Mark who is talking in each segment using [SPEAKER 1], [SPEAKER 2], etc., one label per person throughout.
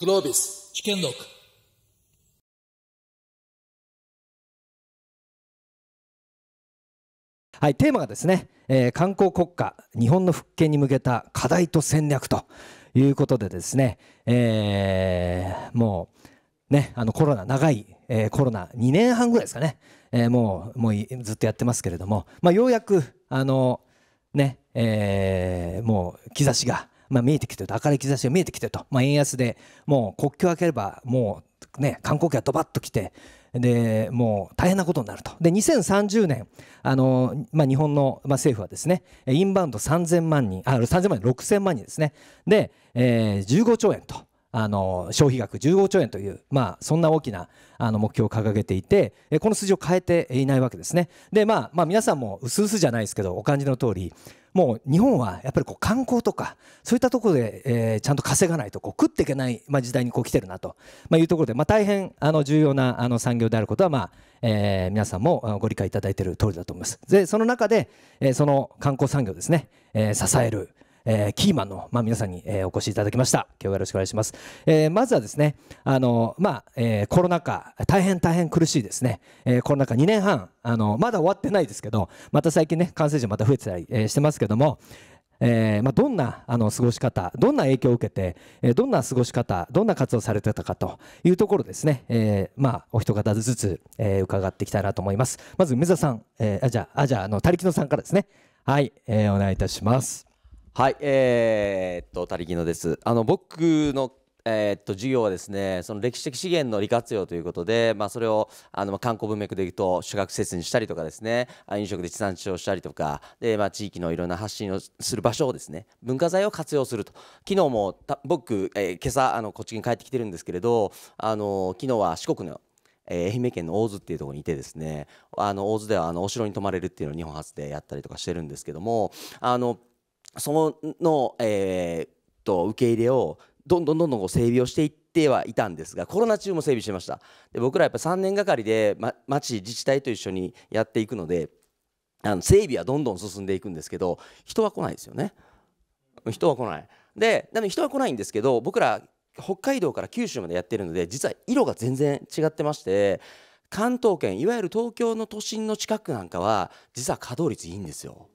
[SPEAKER 1] グロービス s c h はい、テーマがですね、え
[SPEAKER 2] ー、観光国家、日本の復権に向けた課題と戦略ということでですね、えー、もう、ね、あのコロナ、長い、えー、コロナ2年半ぐらいですかね、えー、もう、もうずっとやってますけれども、まあ、ようやく、あの、ね、えー、もう兆しがまあ、見えてきてると、明るい兆しが見えてきてると、まあ、円安でもう国境を開ければ、もうね、観光客がドバッと来て、でもう大変なことになると。で、2030年、あのまあ、日本の、まあ、政府はですね、インバウンド3000万人、あ、3000万人、6000万人ですね。で、えー、15兆円と。あの消費額15兆円という、まあ、そんな大きなあの目標を掲げていて、この数字を変えていないわけですね。で、まあ、まあ、皆さんも薄々じゃないですけど、お感じの通り、もう日本はやっぱりこう観光とか、そういったところで、えー、ちゃんと稼がないとこう食っていけない、まあ、時代にこう来てるなと、まあ、いうところで、まあ、大変あの重要なあの産業であることは、まあえー、皆さんもご理解いただいている通りだと思います。で、その中で、えー、その観光産業ですね、えー、支える。えー、キーマンの、まあ、皆さんに、えー、お越しいただきました。今日はよろしくお願いします。えー、まずはですね、あの、まあ、えー、コロナ禍、大変大変苦しいですね。えー、コロナ禍2年半、あの、まだ終わってないですけど、また最近ね、感染者また増えてたり、えー、してますけども、えーまあ、どんなあの過ごし方、どんな影響を受けて、えー、どんな過ごし方、どんな活動されてたかというところですね、えーまあ、お一方ずつ、えー、伺っていきたいなと思います。まず梅澤さん、えー、あじゃあ、じゃあ、の、他力のさんからですね。はい、えー、お願いいたします。
[SPEAKER 3] はい、えー、っと、たりきのです。あの、僕のえー、っと授業はですねその歴史的資源の利活用ということで、まあ、それをあの観光文脈でいうと宿泊施設にしたりとかですね飲食で地産地消したりとかで、まあ、地域のいろんな発信をする場所をですね文化財を活用すると昨日も僕、えー、今朝あのこっちに帰ってきてるんですけれどあの昨日は四国のえー、愛媛県の大洲っていうとこにいてですねあの大洲ではあのお城に泊まれるっていうのを日本初でやったりとかしてるんですけどもあのそのの、えー、っと受け入れをどんどんどんどん整備をしていってはいたんですがコロナ中も整備してましたで僕らやっぱ3年がかりで、ま、町自治体と一緒にやっていくのであの整備はどんどん進んでいくんですけど人は来ないですよね人は来ないででもで人は来ないんですけど僕ら北海道から九州までやってるので実は色が全然違ってまして関東圏いわゆる東京の都心の近くなんかは実は稼働率いいんですよ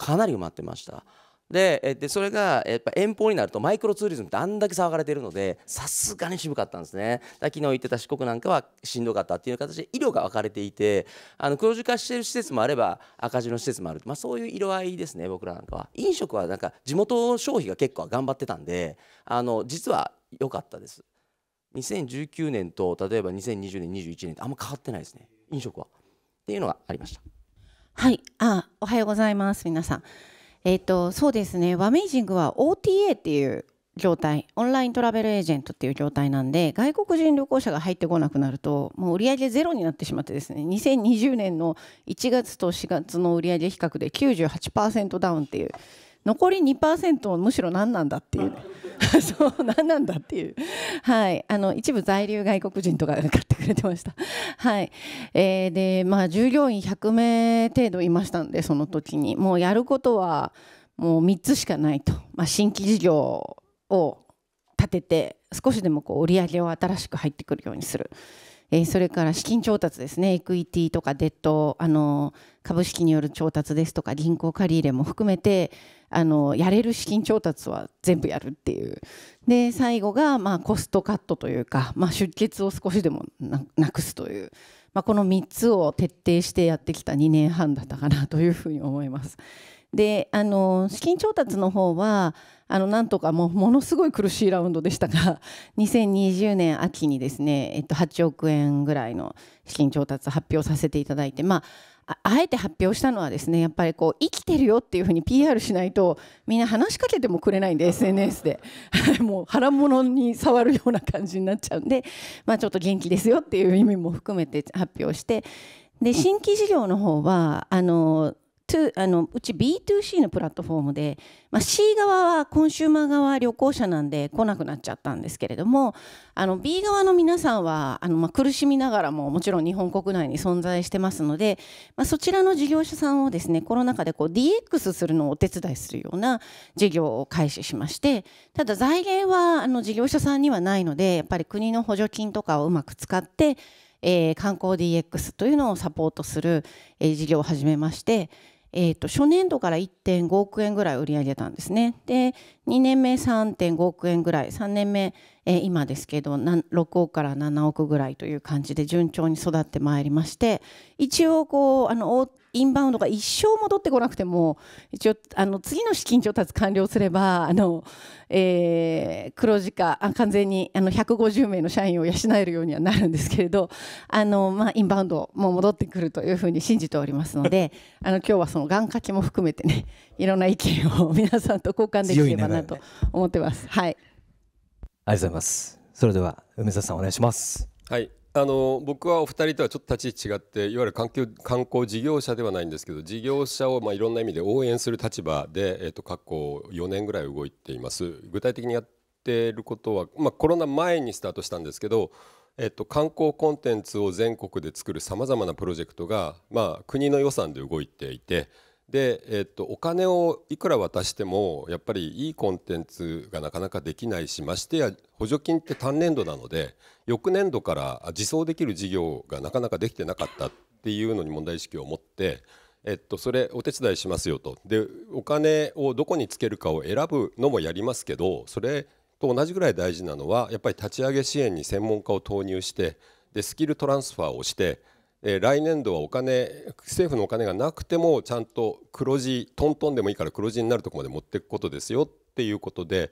[SPEAKER 3] かなり埋まってました。ででそれがやっぱ遠方になるとマイクロツーリズムってあんだけ騒がれてるのでさすがに渋かったんですね昨日行ってた四国なんかはしんどかったっていう形で医療が分かれていてあの黒字化してる施設もあれば赤字の施設もある、まあ、そういう色合いですね僕らなんかは飲食はなんか地元消費が結構頑張ってたんであの実は良かったです2019年と例えば2020年21年ってあんま変わってないですね飲食はっていうのがありました
[SPEAKER 4] はい、あ、おはようございます。皆さん。えっ、ー、と、そうですね。ワメイジングは OTA っていう状態、オンライントラベルエージェントっていう状態なんで、外国人旅行者が入ってこなくなると、もう売上ゼロになってしまってですね、2020年の1月と4月の売上比較で98%ダウンっていう残り2%はむしろ何なんだっていう、ね、そう何なんだっていう、はい、あの一部在留外国人とかが買ってくれてました、はいえー、でまあ従業員100名程度いましたんでその時にもうやることはもう3つしかないと、まあ、新規事業を立てて少しでもこう売り上げを新しく入ってくるようにする。えそれから資金調達ですねエクイティとかデッドあの株式による調達ですとか銀行借り入れも含めてあのやれる資金調達は全部やるっていうで最後が、まあ、コストカットというか、まあ、出血を少しでもなくすという、まあ、この3つを徹底してやってきた2年半だったかなというふうに思います。であの資金調達の方はあのなんとかもうものすごい苦しいラウンドでしたが2020 年秋にですね、えっと、8億円ぐらいの資金調達発表させていただいてまああえて発表したのはですねやっぱりこう生きてるよっていうふうに PR しないとみんな話しかけてもくれないんで SNS で もう腹物に触るような感じになっちゃうんで、まあ、ちょっと元気ですよっていう意味も含めて発表してで新規事業の方はあの2あのうち B2C のプラットフォームで、まあ、C 側はコンシューマー側旅行者なんで来なくなっちゃったんですけれどもあの B 側の皆さんはあの、まあ、苦しみながらももちろん日本国内に存在してますので、まあ、そちらの事業者さんをですねコロナ禍でこう DX するのをお手伝いするような事業を開始しましてただ財源はあの事業者さんにはないのでやっぱり国の補助金とかをうまく使ってえー、観光 DX というのをサポートする、えー、事業を始めまして、えーと、初年度から1.5億円ぐらい売り上げたんですね。で2年目3.5億円ぐらい3年目、えー、今ですけど6億から7億ぐらいという感じで順調に育ってまいりまして一応こうあのインバウンドが一生戻ってこなくても一応あの次の資金調達完了すればあの、えー、黒字化完全にあの150名の社員を養えるようにはなるんですけれどあの、まあ、インバウンドも戻ってくるというふうに信じておりますので あの今日はその願掛けも含めてねいろんな意見を皆さんと交換できればなと思ってます。いね、はい
[SPEAKER 2] ありがとうございますそれでは梅澤さんお願いします。
[SPEAKER 5] はいあの僕はお二人とはちょっと立ち位置違っていわゆる環境観光事業者ではないんですけど事業者をまあいろんな意味で応援する立場で、えー、と過去4年ぐらい動いています具体的にやってることは、まあ、コロナ前にスタートしたんですけど、えー、と観光コンテンツを全国で作るさまざまなプロジェクトが、まあ、国の予算で動いていて。で、えー、っとお金をいくら渡してもやっぱりいいコンテンツがなかなかできないしましてや補助金って単年度なので翌年度から自走できる事業がなかなかできてなかったっていうのに問題意識を持って。えっと、それお手伝いしますよとでお金をどこにつけるかを選ぶのもやりますけどそれと同じぐらい大事なのはやっぱり立ち上げ支援に専門家を投入してでスキルトランスファーをしてえー、来年度はお金政府のお金がなくてもちゃんと黒字トントンでもいいから黒字になるとこまで持っていくことですよっていうことで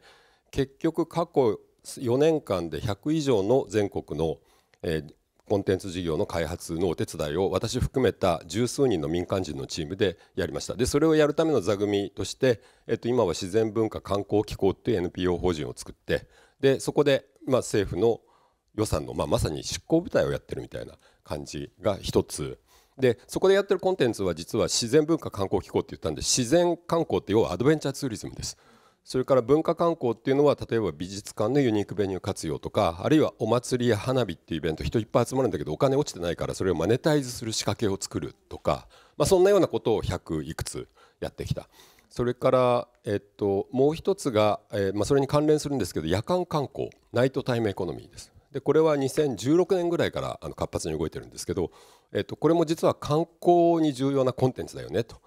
[SPEAKER 5] 結局過去4年間で100以上の全国の、えー、コンテンツ事業の開発のお手伝いを私含めた十数人の民間人のチームでやりましたでそれをやるための座組として、えっと、今は自然文化観光機構っていう NPO 法人を作ってでそこで、まあ、政府の予算の、まあ、まさに執行部隊をやってるみたいな感じが一つでそこでやってるコンテンツは実は自然文化観光機構って言ったんで自然観光って要はアドベンチャーツーリズムですそれから文化観光っていうのは例えば美術館のユニークベニュー活用とかあるいはお祭りや花火っていうイベント人いっぱい集まるんだけどお金落ちてないからそれをマネタイズする仕掛けを作るとか、まあ、そんなようなことを100いくつやってきたそれから、えっと、もう一つが、えーまあ、それに関連するんですけど夜間観光ナイトタイムエコノミーですでこれは2016年ぐらいからあの活発に動いてるんですけど、えっと、これも実は観光に重要なコンテンツだよねと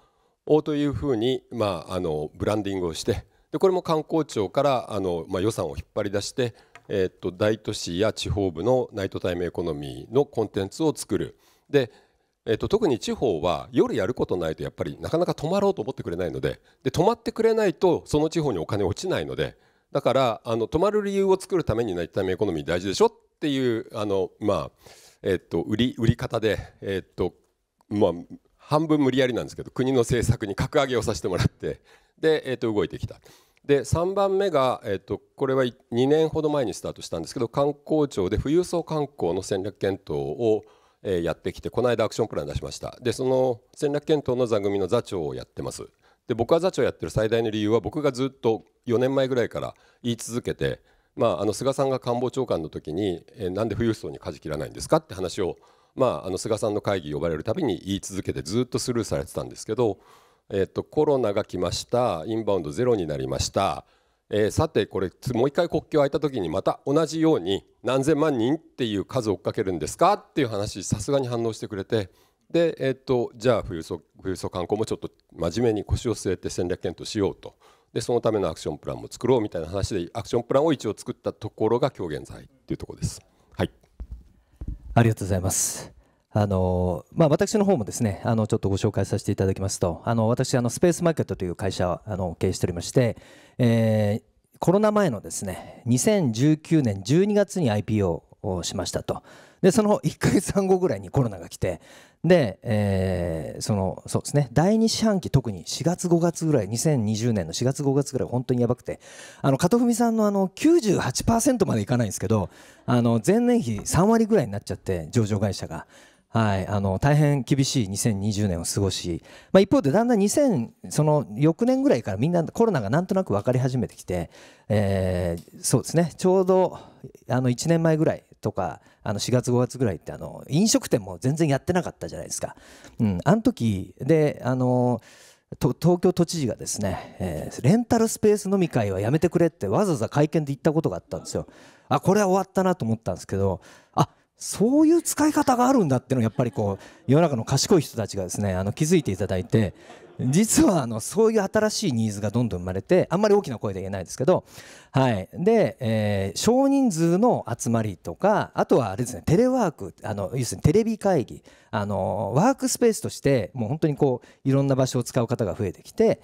[SPEAKER 5] というふうに、まあ、あのブランディングをしてでこれも観光庁からあの、まあ、予算を引っ張り出して、えっと、大都市や地方部のナイトタイムエコノミーのコンテンツを作る。でえと、特に地方は夜やることないとやっぱりなかなか泊まろうと思ってくれないのでで泊まってくれないとその地方にお金落ちないのでだからあの止まる理由を作るためにナイトタイムエコノミー大事でしょっていうあの、まあえっと、売り売り方で、えっとまあ、半分無理やりなんですけど国の政策に格上げをさせてもらってで、えっと、動いてきた。で3番目が、えっと、これは2年ほど前にスタートしたんですけど観光庁で富裕層観光の戦略検討をやってきてこの間アクションプラン出しましたでその戦略検討の座組の座長をやってますで僕は座長やってる最大の理由は僕がずっと4年前ぐらいから言い続けて、まあ、あの菅さんが官房長官の時に、えー、なんで富裕層に舵切らないんですかって話を、まあ、あの菅さんの会議呼ばれるたびに言い続けてずっとスルーされてたんですけど、えー、とコロナが来ましたインバウンドゼロになりました、えー、さてこれもう一回国境開いた時にまた同じように何千万人っていう数を追っかけるんですかっていう話さすがに反応してくれて。で、えーと、じゃあ富裕層富裕層観光もちょっと真面目に腰を据えて戦略検討しようとでそのためのアクションプランも作ろうみたいな話でアクションプランを一応作ったところが今日現在っていうところです。
[SPEAKER 2] はい、ありがとうございます。あのまあ、私の方もですねあのちょっとご紹介させていただきますとあの私あのスペースマーケットという会社をあの経営しておりまして、えー、コロナ前のですね2019年12月に IPO をしましたと。で、その1ヶ月半後ぐらいにコロナが来て、で、えー、その、そうですね、第2四半期、特に4月5月ぐらい、2020年の4月5月ぐらい、本当にやばくて、あの、加藤文さんのあの、98%までいかないんですけど、あの、前年比3割ぐらいになっちゃって、上場会社が。はい、あの大変厳しい2020年を過ごし、まあ、一方でだんだん2000その翌年ぐらいからみんなコロナがなんとなく分かり始めてきて、えー、そうですねちょうどあの1年前ぐらいとかあの4月5月ぐらいってあの飲食店も全然やってなかったじゃないですか。うん、あの時であの東京都知事がですね、えー、レンタルスペース飲み会はやめてくれってわざわざ会見で言ったことがあったんですよ。あこれは終わったなと思ったんですけどあそういう使い方があるんだっていうのをやっぱりこう世の中の賢い人たちがですねあの気づいていただいて実はあのそういう新しいニーズがどんどん生まれてあんまり大きな声で言えないですけど、はい、で、えー、少人数の集まりとかあとはあれですねテレワークあの要するにテレビ会議あのワークスペースとしてもう本当にこういろんな場所を使う方が増えてきて。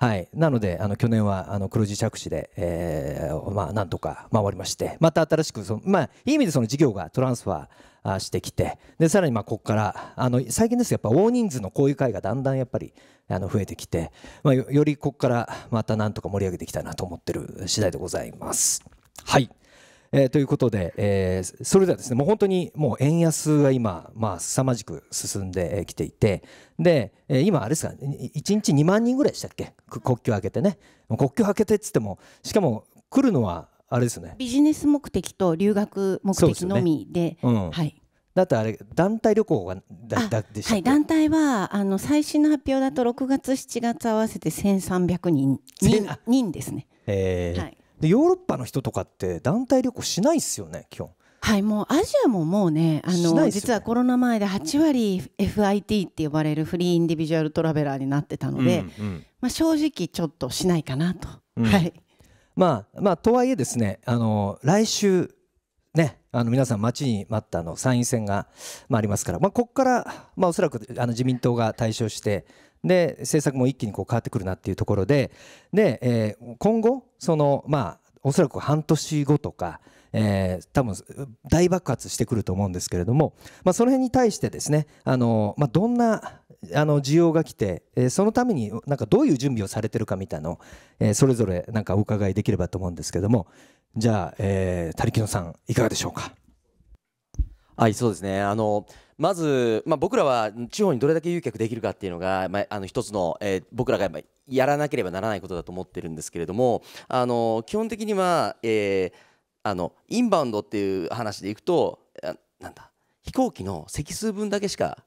[SPEAKER 2] はい、なのであの去年はあの黒字着地で、えーまあ、なんとか回りましてまた新しくその、まあ、いい意味でその事業がトランスファーしてきてでさらにまあここからあの最近ですやっぱ大人数のこういう会がだんだんやっぱりあの増えてきて、まあ、よりここからまたなんとか盛り上げていきたいなと思ってる次第でございます。はい、えー、ということで、えー、それではですねもう本当にもう円安が今、まあ凄まじく進んできていてで、えー、今、あれですか1日2万人ぐらいでしたっけ国境開けてね国境開けてっつってもしかも来るのはあれですねビ
[SPEAKER 4] ジネス目的と留学目的のみで、ねう
[SPEAKER 2] ん、はいだってあれ団体旅行がだだでした
[SPEAKER 4] はい団体はあの最新の発表だと6月7月合わせて1300人人ですね
[SPEAKER 2] ええ、はい、でヨーロッパの人とかって
[SPEAKER 4] 団体旅行しないですよね基本はいもうアジアももうねあの、ね、実はコロナ前で8割 FIT って呼ばれるフリーインディビジュアルトラベラーになってたので、うんうん、まあ、正直ちょっとしないかなと、
[SPEAKER 2] うん、はいまあ、まあ、とはいえですね、あの、来週、ね、あの皆さん待ちに待ったの参院選が、まあ、ありますから、まあ、ここから、まあ、おそらくあの自民党が対象してで政策も一気にこう変わってくるなっていうところでで、えー、今後その、まあ、おそらく半年後とかえー、多分大爆発してくると思うんですけれども、まあ、その辺に対してですねあの、まあ、どんなあの需要が来て、えー、そのためになんかどういう準備をされてるかみたいのを、えー、それぞれなんかお伺いできればと思うんですけどもじゃあ、
[SPEAKER 3] えー、他力野さんいかがでしょうか。はいそうですねあのまず、まあ、僕らは地方にどれだけ誘客できるかっていうのが、まあ、あの一つの、えー、僕らがやらなければならないことだと思ってるんですけれどもあの基本的には、えーあのインバウンドっていう話でいくとなんだ飛行機の席数分だけしか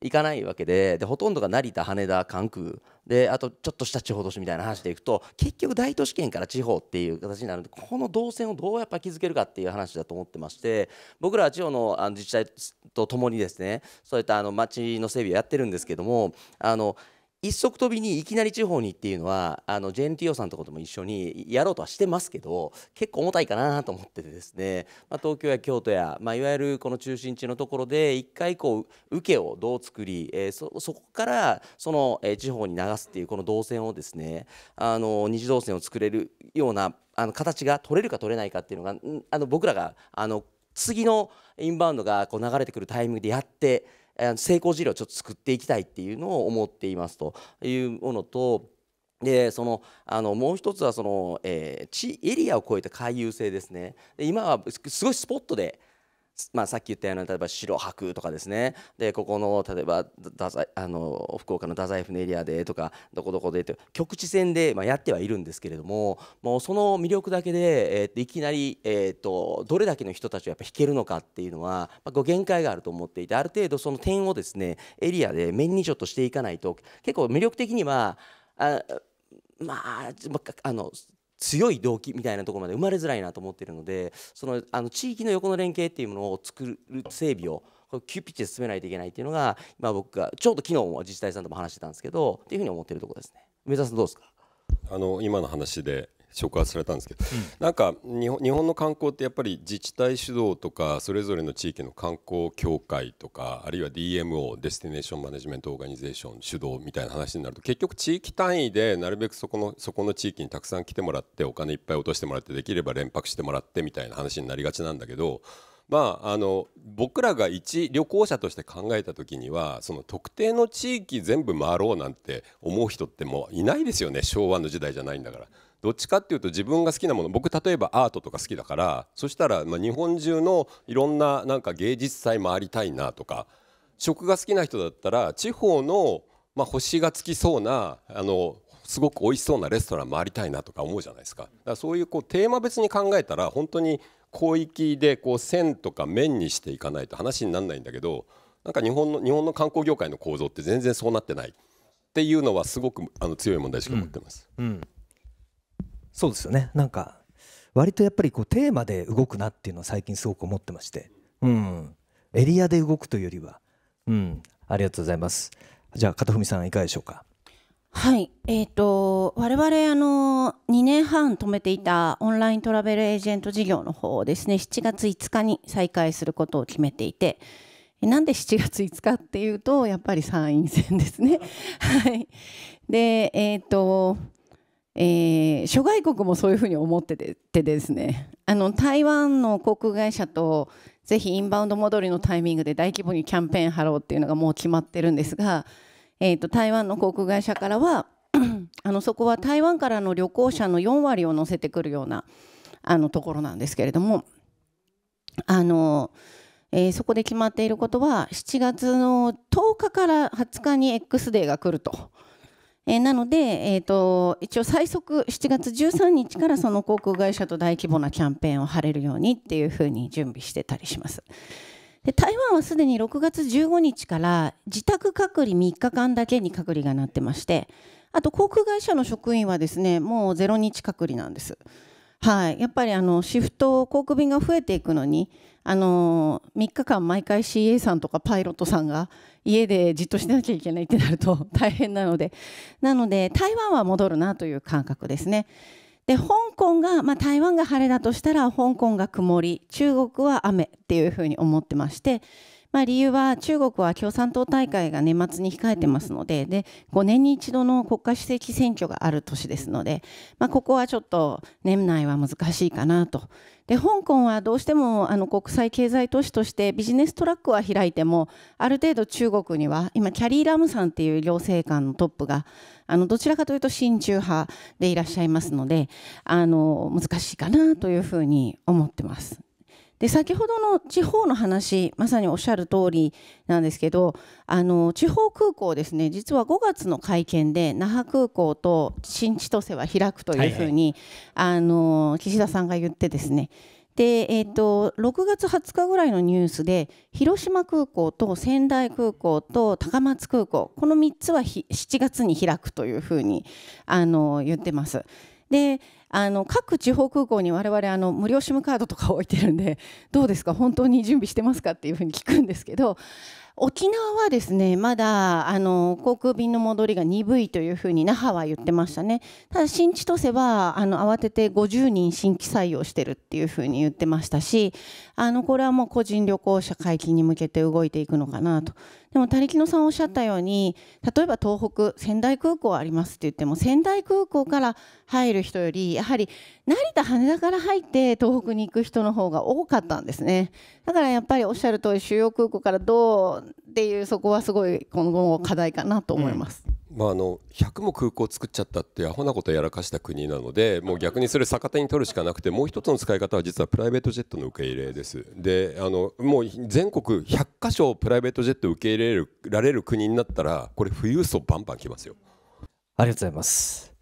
[SPEAKER 3] 行かないわけででほとんどが成田羽田関空であとちょっとした地方都市みたいな話でいくと結局大都市圏から地方っていう形になるのでこの動線をどうやっぱ築けるかっていう話だと思ってまして僕らは地方の自治体とともにですねそういったあの街の整備をやってるんですけどもあの。一足飛びにいきなり地方にっていうのはあの JNTO さんとことも一緒にやろうとはしてますけど結構重たいかなと思っててですね、まあ、東京や京都や、まあ、いわゆるこの中心地のところで一回こう受けをどう作り、えー、そそこからその、えー、地方に流すっていうこの動線をですねあの二次動線を作れるようなあの形が取れるか取れないかっていうのがあの僕らがあの次のインバウンドがこう流れてくるタイミングでやって成功事例をちょっと作っていきたいっていうのを思っていますというものと。でそのあのもう一つはその、えー、地エリアを超えた回遊性ですねで今はすごいスポットでまあ、さっき言ったような例えば白白とかですねでここの例えばあの福岡の太宰府のエリアでとかどこどこでと局地戦で、まあ、やってはいるんですけれどももうその魅力だけで、えー、いきなり、えーと、どれだけの人たちをやっぱ引けるのかっていうのは、まあ、限界があると思っていてある程度その点をですねエリアで面にちょっとしていかないと結構魅力的にはあまあ、あの強い動機みたいなところまで生まれづらいなと思っているのでそのあの地域の横の連携っていうものを作る整備を急ピッチで進めないといけないっていうのが今僕がちょうど昨日も自治体さんとも話してたんですけどっていうふうに思ってるところですね。
[SPEAKER 5] 梅沢さんどうですかあの今の話で触発されたんですけど、うん、なんか日本の観光ってやっぱり自治体主導とかそれぞれの地域の観光協会とかあるいは DMO デスティネーションマネジメントオーガニゼーション主導みたいな話になると結局地域単位でなるべくそこのそこの地域にたくさん来てもらってお金いっぱい落としてもらってできれば連泊してもらってみたいな話になりがちなんだけど。まあ、あの僕らが一旅行者として考えた時にはその特定の地域全部回ろうなんて思う人ってもういないですよね昭和の時代じゃないんだから。どっちかっていうと自分が好きなもの僕例えばアートとか好きだからそしたらま日本中のいろんななんか芸術祭回りたいなとか食が好きな人だったら地方のま星がつきそうなあのすごく美味しそうなレストラン回りたいなとか思うじゃないですか。だからそういうこうテーマ別に考えたら本当に広域でこう線とか面にしていかないと話にならないんだけどなんか日本の日本の観光業界の構造って全然そうなってないっていうのはすごくあの強い問題しか思ってます。うん、うんそうですよ
[SPEAKER 2] ねなんか割とやっぱりこうテーマで動くなっていうのは最近すごく思ってまして、うん、エリアで動くというよりは、うん、ありがとうございますじゃあ片文さんいかがでしょうか
[SPEAKER 4] はい、えーと、我々あの2年半止めていたオンライントラベルエージェント事業の方をですね7月5日に再開することを決めていてなんで7月5日っていうとやっぱり参院選ですね。はい、で、えーとえー、諸外国もそういうふうに思っててですねあの台湾の航空会社とぜひインバウンド戻りのタイミングで大規模にキャンペーン貼ろうっていうのがもう決まってるんですが、えーと、と台湾の航空会社からは あのそこは台湾からの旅行者の4割を乗せてくるようなあのところなんですけれどもあの、えー、そこで決まっていることは7月の10日から20日に X デーが来ると。えなので、えーと一応最速7月13日からその航空会社と大規模なキャンペーンを張れるようにっていうふうに準備してたりします。で台湾はすでに6月15日から自宅隔離3日間だけに隔離がなってましてあと航空会社の職員はですねもう0日隔離なんです。はい、やっぱりあのシフト航空便が増えていくのにあの3日間毎回 CA さんとかパイロットさんが家でじっとしてなきゃいけないってなると 大変なのでなので台湾は戻るなという感覚ですね。で香港が、まあ、台湾が晴れだとしたら香港が曇り中国は雨っていうふうに思ってましてまあ、理由は中国は共産党大会が年末に控えてますのでで5年に一度の国家主席選挙がある年ですので、まあ、ここはちょっと年内は難しいかなと。で香港はどうしてもあの国際経済都市としてビジネストラックは開いてもある程度中国には今キャリー・ラムさんっていう行政官のトップがあのどちらかというと親中派でいらっしゃいますのであの難しいかなというふうに思ってます。で先ほどの地方の話まさにおっしゃる通りなんですけどあの地方空港ですね実は5月の会見で那覇空港と新千歳は開くというふうに、はいはい、あの岸田さんが言ってですねで、えーと、6月20日ぐらいのニュースで広島空港と仙台空港と高松空港この3つは7月に開くというふうにあの言ってます。であの各地方空港に我々あの無料 SIM カードとか置いてるんで どうですか本当に準備してますかっていうふうに聞くんですけど 沖縄はですねまだあの航空便の戻りが鈍いというふうに那覇は言ってましたねただ新千歳はあの慌てて50人新規採用してるっていうふうに言ってましたしあのこれはもう個人旅行者解禁に向けて動いていくのかなとでも他力野さんおっしゃったように例えば東北仙台空港ありますって言っても仙台空港から入る人よりやはり成田羽田から入って東北に行く人の方が多かったんですねだからやっぱりおっしゃる通り主要空港からどうっていうそこはすごい今後も課題かなと思います。うん
[SPEAKER 5] まあ、あの100も空港作っちゃったってアホなことやらかした国なのでもう逆にそれ逆手に取るしかなくてもう一つの使い方は実はプライベートジェットの受け入れですであのもう全国100か所プライベートジェット受け入れられる国になったらこれ富裕層バンバン来ますよ
[SPEAKER 2] ありがとうございます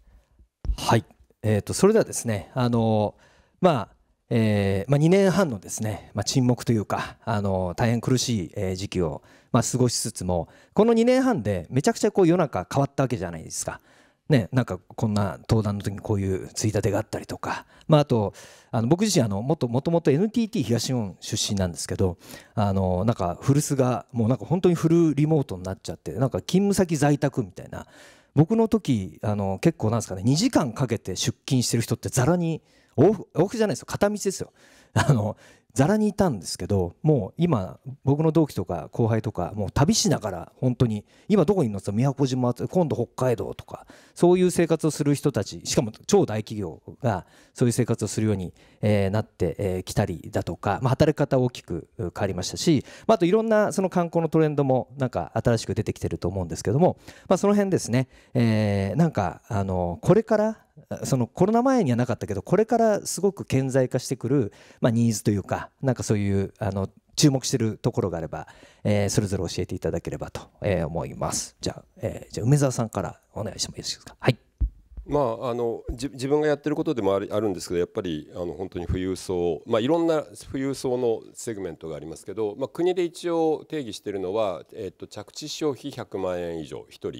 [SPEAKER 2] はいえーと、とそれではですねあのまあえーまあ、2年半のですね、まあ、沈黙というかあの大変苦しい時期を、まあ、過ごしつつもこの2年半でめちゃくちゃこう世の中変わったわけじゃないですか。ね、なんかこんな登壇の時にこういうついたてがあったりとか、まあ、あとあの僕自身あのもともと NTT 東日本出身なんですけどあのなんか古巣がもうなんか本当にフルリモートになっちゃってなんか勤務先在宅みたいな僕の時あの結構なんですかね2時間かけて出勤してる人ってざらに往復往復じゃないですよ片道ですよ あのざらにいたんですけどもう今僕の同期とか後輩とかもう旅しながら本当に今どこにいるって宮古島今度北海道とかそういう生活をする人たちしかも超大企業がそういう生活をするように、えなってきたりだとか、ま働き方大きく変わりましたし、まあ、といろんなその観光のトレンドもなんか新しく出てきてると思うんですけども、まあ、その辺ですね、えなんかあのこれからそのコロナ前にはなかったけどこれからすごく顕在化してくる、まあ、ニーズというかなんかそういうあの注目してるところがあれば、えー、それぞれ教えていただければと、えー、思いますじゃあ、えー、じゃ梅沢さんからお願いしてもよろしいですかはい
[SPEAKER 5] まあ、あの自分がやってることでもあるんですけどやっぱりあの本当に富裕層、まあ、いろんな富裕層のセグメントがありますけど、まあ、国で一応定義しているのは、えっと、着地消費100万円以上1人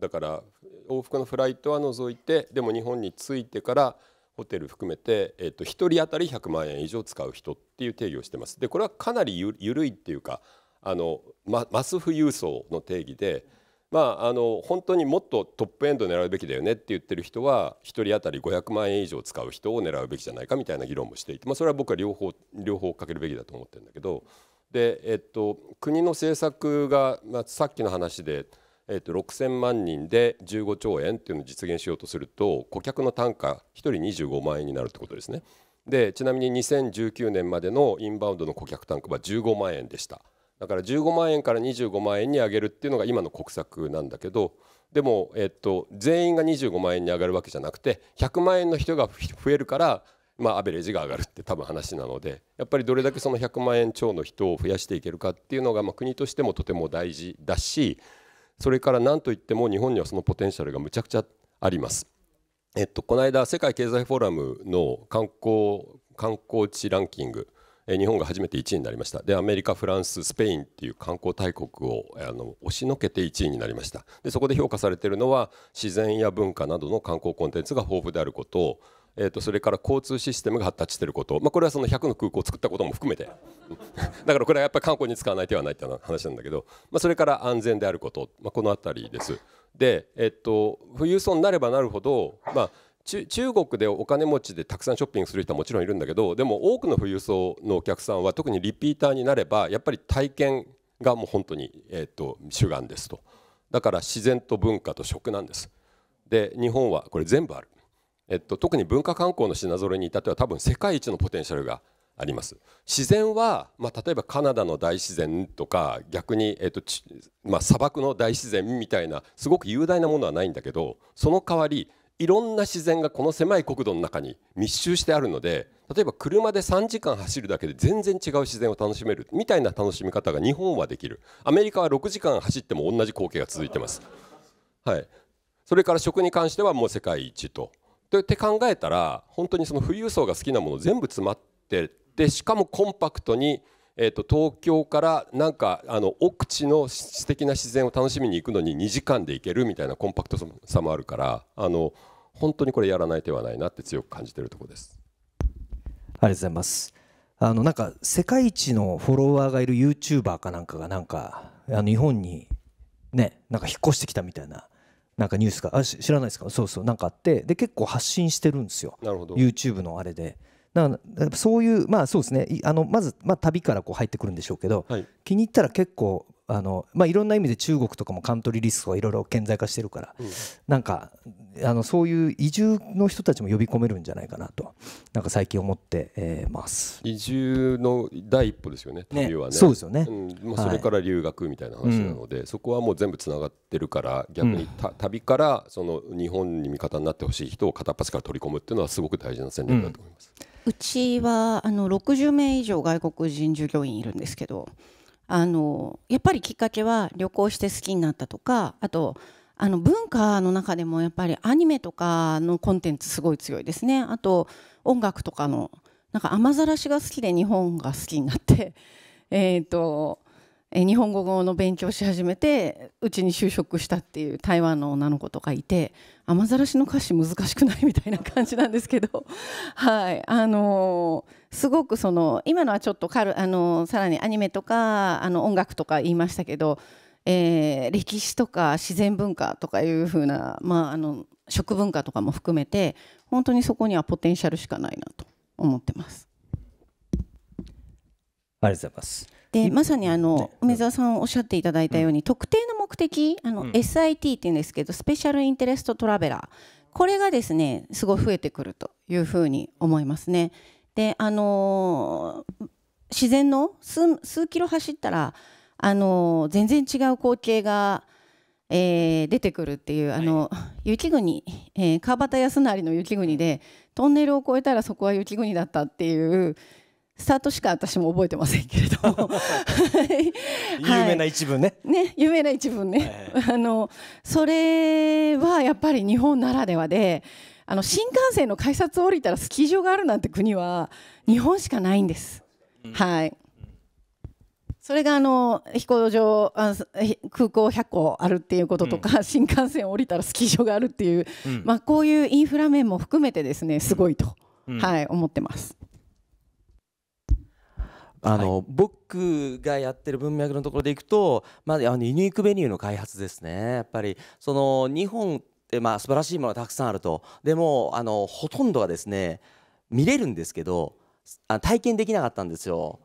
[SPEAKER 5] だから往復のフライトは除いてでも日本に着いてからホテル含めて、えー、と1人当たり100万円以上使う人っていう定義をしてます。でこれはかなりゆ緩いっていうかあの、ま、マス富裕層の定義で、まあ、あの本当にもっとトップエンド狙うべきだよねって言ってる人は1人当たり500万円以上使う人を狙うべきじゃないかみたいな議論もしていて、まあ、それは僕は両方両方かけるべきだと思ってるんだけどで、えっと、国の政策が、まあ、さっきの話で。えー、と6000万人で15兆円っていうのを実現しようとすると顧客の単価1人25万円になるってことですねでちなみに2019年までのインバウンドの顧客単価は15万円でしただから15万円から25万円に上げるっていうのが今の国策なんだけどでも、えと、全員が25万円に上がるわけじゃなくて100万円の人が増えるからまあ、アベレージが上がるって多分話なのでやっぱりどれだけその100万円超の人を増やしていけるかっていうのが、まあ、国としてもとても大事だしそれから何といっても日本にはそのポテンシャルがむちゃくちゃあります。えっと、この間世界経済フォーラムの観光観光地ランキング日本が初めて1位になりましたでアメリカフランススペインっていう観光大国をあの押しのけて1位になりましたでそこで評価されているのは自然や文化などの観光コンテンツが豊富であることをえー、とそれから交通システムが発達していること、まあ、これはその100の空港を作ったことも含めて だからこれはやっぱり観光に使わない手はないって話なんだけど、まあ、それから安全であること、まあ、この辺りです。で、えっと、富裕層になればなるほど、まあ、中国でお金持ちでたくさんショッピングする人はもちろんいるんだけどでも多くの富裕層のお客さんは特にリピーターになればやっぱり体験がもう本当に、えー、と主眼ですとだから自然と文化と食なんですで日本はこれ全部あるえっと、特に文化観光の品揃えに至っては多分世界一のポテンシャルがあります自然は、まあ、例えばカナダの大自然とか逆に、えっとまあ、砂漠の大自然みたいなすごく雄大なものはないんだけどその代わりいろんな自然がこの狭い国土の中に密集してあるので例えば車で3時間走るだけで全然違う自然を楽しめるみたいな楽しみ方が日本はできるアメリカは6時間走っても同じ光景が続いてます。はい、それから食に関してはもう世界一ととって考えたら本当にその富裕層が好きなもの全部詰まってでしかもコンパクトに、えー、と東京からなんかあの奥地の素敵な自然を楽しみに行くのに2時間で行けるみたいなコンパクトさもあるからあの本当にこれやらない手はないなって強く感じているところです。あ
[SPEAKER 2] りがとうございます。あのなんか世界一のフォロワーがいるユーチューバーかなんかがなんかあの日本にねなんか引っ越してきたみたいななんかニュースかあ知らないですかそうそうなんかあってで結構発信してるんですよなるほど YouTube のあれで。なそういうまあそうですねあのまず、まあ、旅からこう入ってくるんでしょうけど、はい、気に入ったら結構あのまあ、いろんな意味で中国とかもカントリーリスクはいろいろ顕在化してるから、うん、なんかあのそういう移住の人たちも呼び込めるんじゃないかなとなんか最近思って、えー、ま
[SPEAKER 5] す移住の第一歩ですよね旅はね、そうですよね、まあ、それから留学みたいな話なので、はい、そこはもう全部つながってるから逆にた、うん、旅からその日本に味方になってほしい人を片っ端から取り込むっていうのはすごく大事な戦略だと思います。
[SPEAKER 4] うん、ちはあの60名以上外国人従業員いるんですけどあのやっぱりきっかけは旅行して好きになったとかあとあの文化の中でもやっぱりアニメとかのコンテンツすごい強いですねあと音楽とかのなんか雨ざらしが好きで日本が好きになって えっ、と日本語の勉強し始めてうちに就職したっていう台湾の女の子とかいて雨ざらしの歌詞難しくないみたいな感じなんですけど はいあのーすごくその今のはちょっとかるあのさらにアニメとかあの音楽とか言いましたけど、えー、歴史とか自然文化とかいうふうな、まあ、あの食文化とかも含めて本当にそこにはポテンシャルしかないなと思ってます。ありがとうございます。でまさにあの、梅澤さんおっしゃっていただいたように、うん、特定の目的あの、うん、SIT っていうんですけどスペシャルインテレストトラベラーこれがですねすごい増えてくるというふうに思いますね。であのー、自然の数キロ走ったらあのー、全然違う光景が、えー、出てくるっていう、はい、あの雪国、え川端康成の雪国でトンネルを越えたらそこは雪国だったっていうスタートしか私も覚えてませんけれども 有名な一文ね。はい、ね有名な一文ね。はい、あのそれはやっぱり日本ならではであの新幹線の改札を降りたらスキー場があるなんて国は日本しかないんです。はいそれがあの飛行場あ空港100個あるっていうこととか、うん、新幹線降りたらスキー場があるっていう、うん、まあ、こういうインフラ面も含めてですねすごいと、はい思ってます。
[SPEAKER 3] あの、はい、僕がやってる文脈のところでいくと、まあ、あのユニークメニューの開発ですねやっぱりその日本えまあ、素晴らしいものがたくさんあるとでもあのほとんどはですね見れるんですけどあ体験できなかったんですよ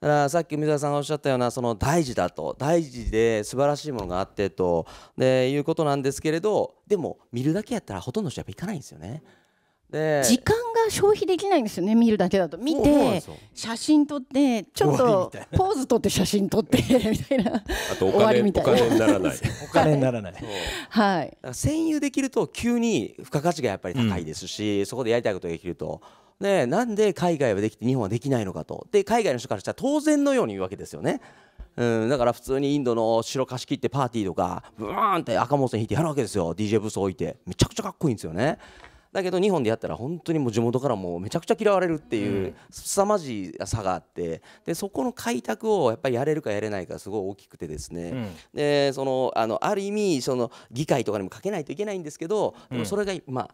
[SPEAKER 3] だからさっき梅沢さんがおっしゃったようなその大事だと大事で素晴らしいものがあってとでいうことなんですけれどでも見るだけやったらほとんどの人は行かないんですよね。時
[SPEAKER 4] 間が消費できないんですよね見るだけだと見て写真撮ってちょっとポーズ撮って写真撮ってみたいなあ
[SPEAKER 2] とお金お金にならない お金にならない
[SPEAKER 4] は
[SPEAKER 3] い占有できると急に付加価値がやっぱり高いですし、そこでやりたいことができると。ね、なんで海外はできて日本はできないのかとで海外の人からしたら当然のように言うわけですよね。うん、だから普通にインドの白貸し切ってパーティーとかブーンって赤門線引いてやるわけですよ DJ ブース置いてめちゃくちゃかっこいいんですよね。だけど日本でやったら本当にもう地元からもうめちゃくちゃ嫌われるっていう凄まじい差があってでそこの開拓をやっぱりやれるかやれないかすごい大きくてですね、うん、でそのあのある意味その議会とかにもかけないといけないんですけどでもそれがまあ、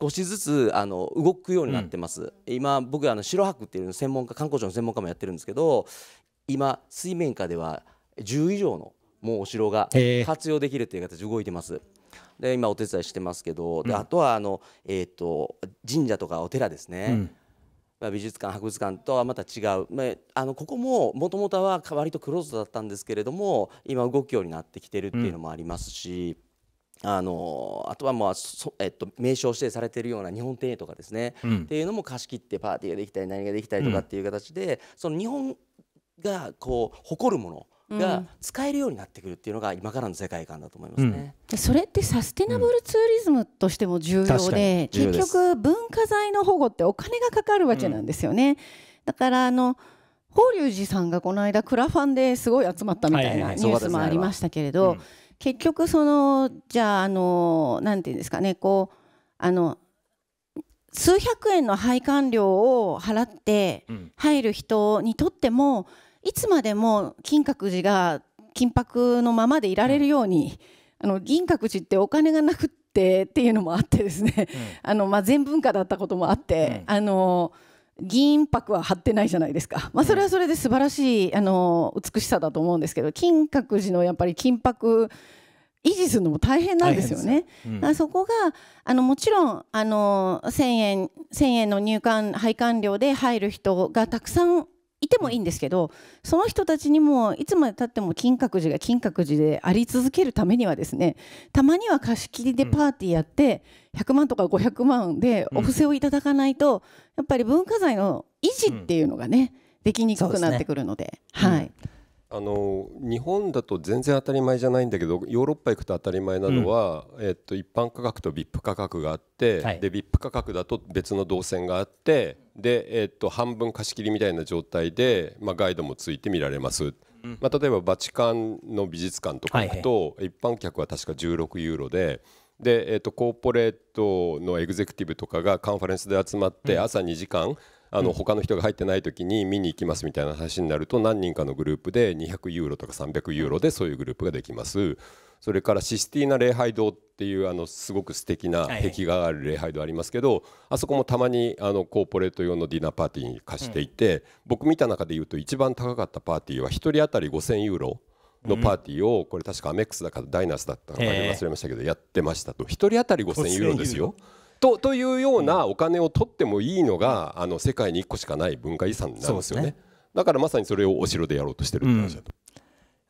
[SPEAKER 3] 少しずつあの動くようになってます、うん、今僕あの白白っていう専門家観光庁の専門家もやってるんですけど今水面下では10以上のもうお城が活用できるという形で動いてますで今お手伝いしてますけど、であとはあの、えーと、神社とかお寺ですね、まあ、美術館博物館とはまた違う、まあ、あのここももともとは割とクローズだったんですけれども今動くようになってきてるっていうのもありますし。あのあとは、まあそえっと、名称指定されているような日本庭園とかですね、うん、っていうのも貸し切ってパーティーができたり何ができたりとかっていう形で、うん、その日本がこう誇るものが使えるようになってくるっていうのが今からの世界観だと思いますね、
[SPEAKER 4] うん、それってサステナブルツーリズムとしても重要で、うん、結局文化財の保護ってお金がかかるわけなんですよね、うん、だからあの法隆寺さんがこの間クラファンですごい集まったみたいなニュースもありましたけれど、結局そのじゃああのなんていうんですかねこうあの数百円の配管料を払って入る人にとっても、うんいつまでも金閣寺が金箔のままでいられるように、あの銀閣寺ってお金がなくって っていうのもあってですね、うん、あのまあ、全文化だったこともあって、うん、あの銀箔は貼ってないじゃないですか、まあ、それはそれで素晴らしいあの美しさだと思うんですけど金閣寺のやっぱり金箔維持するのも大変なんですよね。うん、そこがあのもちろんあの円円の入館拝観料で入る人がたくさんいてもいいんですけどその人たちにもいつまでたっても金閣寺が金閣寺であり続けるためにはですねたまには貸し切りでパーティーやって、100万とか500万でお布施をいただかないと、やっぱり文化財の維持っていうのがね、できにくくなってくるので。でね、はい、
[SPEAKER 5] あの日本だと全然当たり前じゃないんだけどヨーロッパ行くと当たり前なのは、うん、えっと、一般価格と VIP 価格があって、はい、で VIP 価格だと別の動線があってで、えっと、半分貸し切りみたいな状態で、まあ、ガイドもついて見られます、うん、まあ、例えばバチカンの美術館とか行くと、はい一般客は確か16ユーロで。でえー、っと、コーポレートのエグゼクティブとかがカンファレンスで集まって朝2時間、うんあの他の人が入ってない時に見に行きますみたいな話になると何人かのグループで200ユーロとか300ユーロでそういうグループができます。それからシスティーナ礼拝堂っていうあのすごく素敵な壁画がある礼拝堂ありますけど、あそこもたまにあのコーポレート用のディナーパーティーに貸していて、僕見た中でいうと一番高かったパーティーは1人当たり5000ユーロのパーティーをこれ確かアメックスだかダイナスだったのか忘れましたけどやってましたと1人当たり5000ユーロですよ。とというようなお金を取ってもいいのが、あの世界に1個しかない文化遺産なんですよね、ね、だからまさにそれをお城でやろうとしてるって
[SPEAKER 2] 話だと。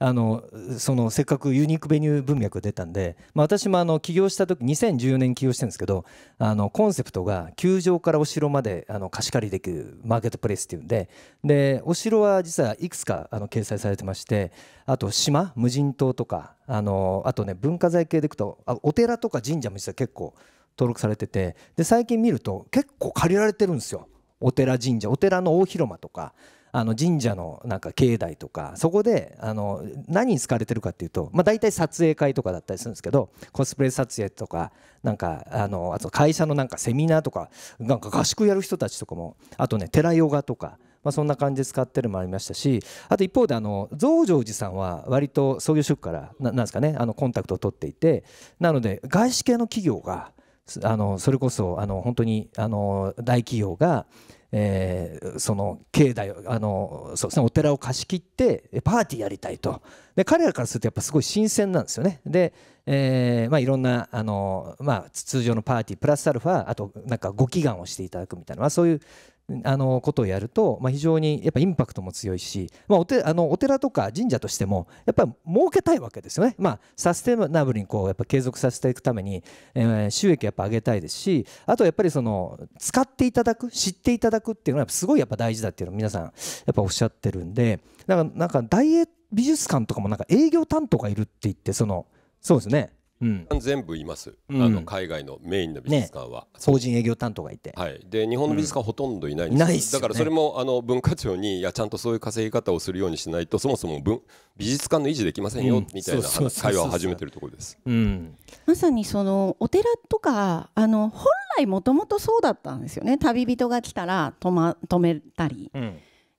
[SPEAKER 2] うん、あのそのせっかくユニークベニュー文脈が出たんで、まあ、私もあの起業した時2014年起業してるんですけどあのコンセプトが球場からお城まであの貸し借りできるマーケットプレイスっていうんででお城は実はいくつかあの掲載されてましてあと島無人島とかあのあとね文化財系でいくとあお寺とか神社も実は結構。登録されててで最近見ると結構借りられてるんですよお寺神社お寺の大広間とかあの神社のなんか境内とかそこであの何に使われてるかっていうと、まあ、大体撮影会とかだったりするんですけどコスプレ撮影とかなんかあのあと会社のなんかセミナーとかなんか合宿やる人たちとかもあとね寺ヨガとか。まあ、そんな感じで使ってるのもありましたしあと一方であの増上寺さんは割と創業主婦からななんですかねあのコンタクトを取っていてなので外資系の企業があのそれこそあの本当にあの大企業が、えー、その境内あのそうです、ね、お寺を貸し切ってパーティーやりたいとで彼らからするとやっぱすごい新鮮なんですよねで、えーまあ、いろんなあの、まあ、通常のパーティープラスアルファあとなんかご祈願をしていただくみたいな、まあ、そういうあのことをやると、まあ、非常にやっぱインパクトも強いし、まあ、おてあのお寺とか神社としてもやっぱり儲けたいわけですよね、まあ、サステナブルにこうやっぱ継続させていくために、えー、収益やっぱ上げたいですしあとやっぱりその使っていただく知っていただくっていうのはすごいやっぱ大事だっていうのを皆さんやっぱおっしゃってるんでだからなんか大英美術館とかもなんか営業担当がいるって言ってそのそうですね
[SPEAKER 5] 全部います、あの海外のメインの美術館は、
[SPEAKER 2] 法人営業担当がいて、
[SPEAKER 5] はい、で日本の美術館ほとんどいないんですだからそれもあの文化庁にいやちゃんとそういう稼ぎ方をするようにしないとそもそも文美術館の維持できませんよ、みたいな会話を始めてるところです、ま
[SPEAKER 4] さにそのお寺とかあの本来もともとそうだったんですよね旅人が来たら泊,、ま、泊めたり、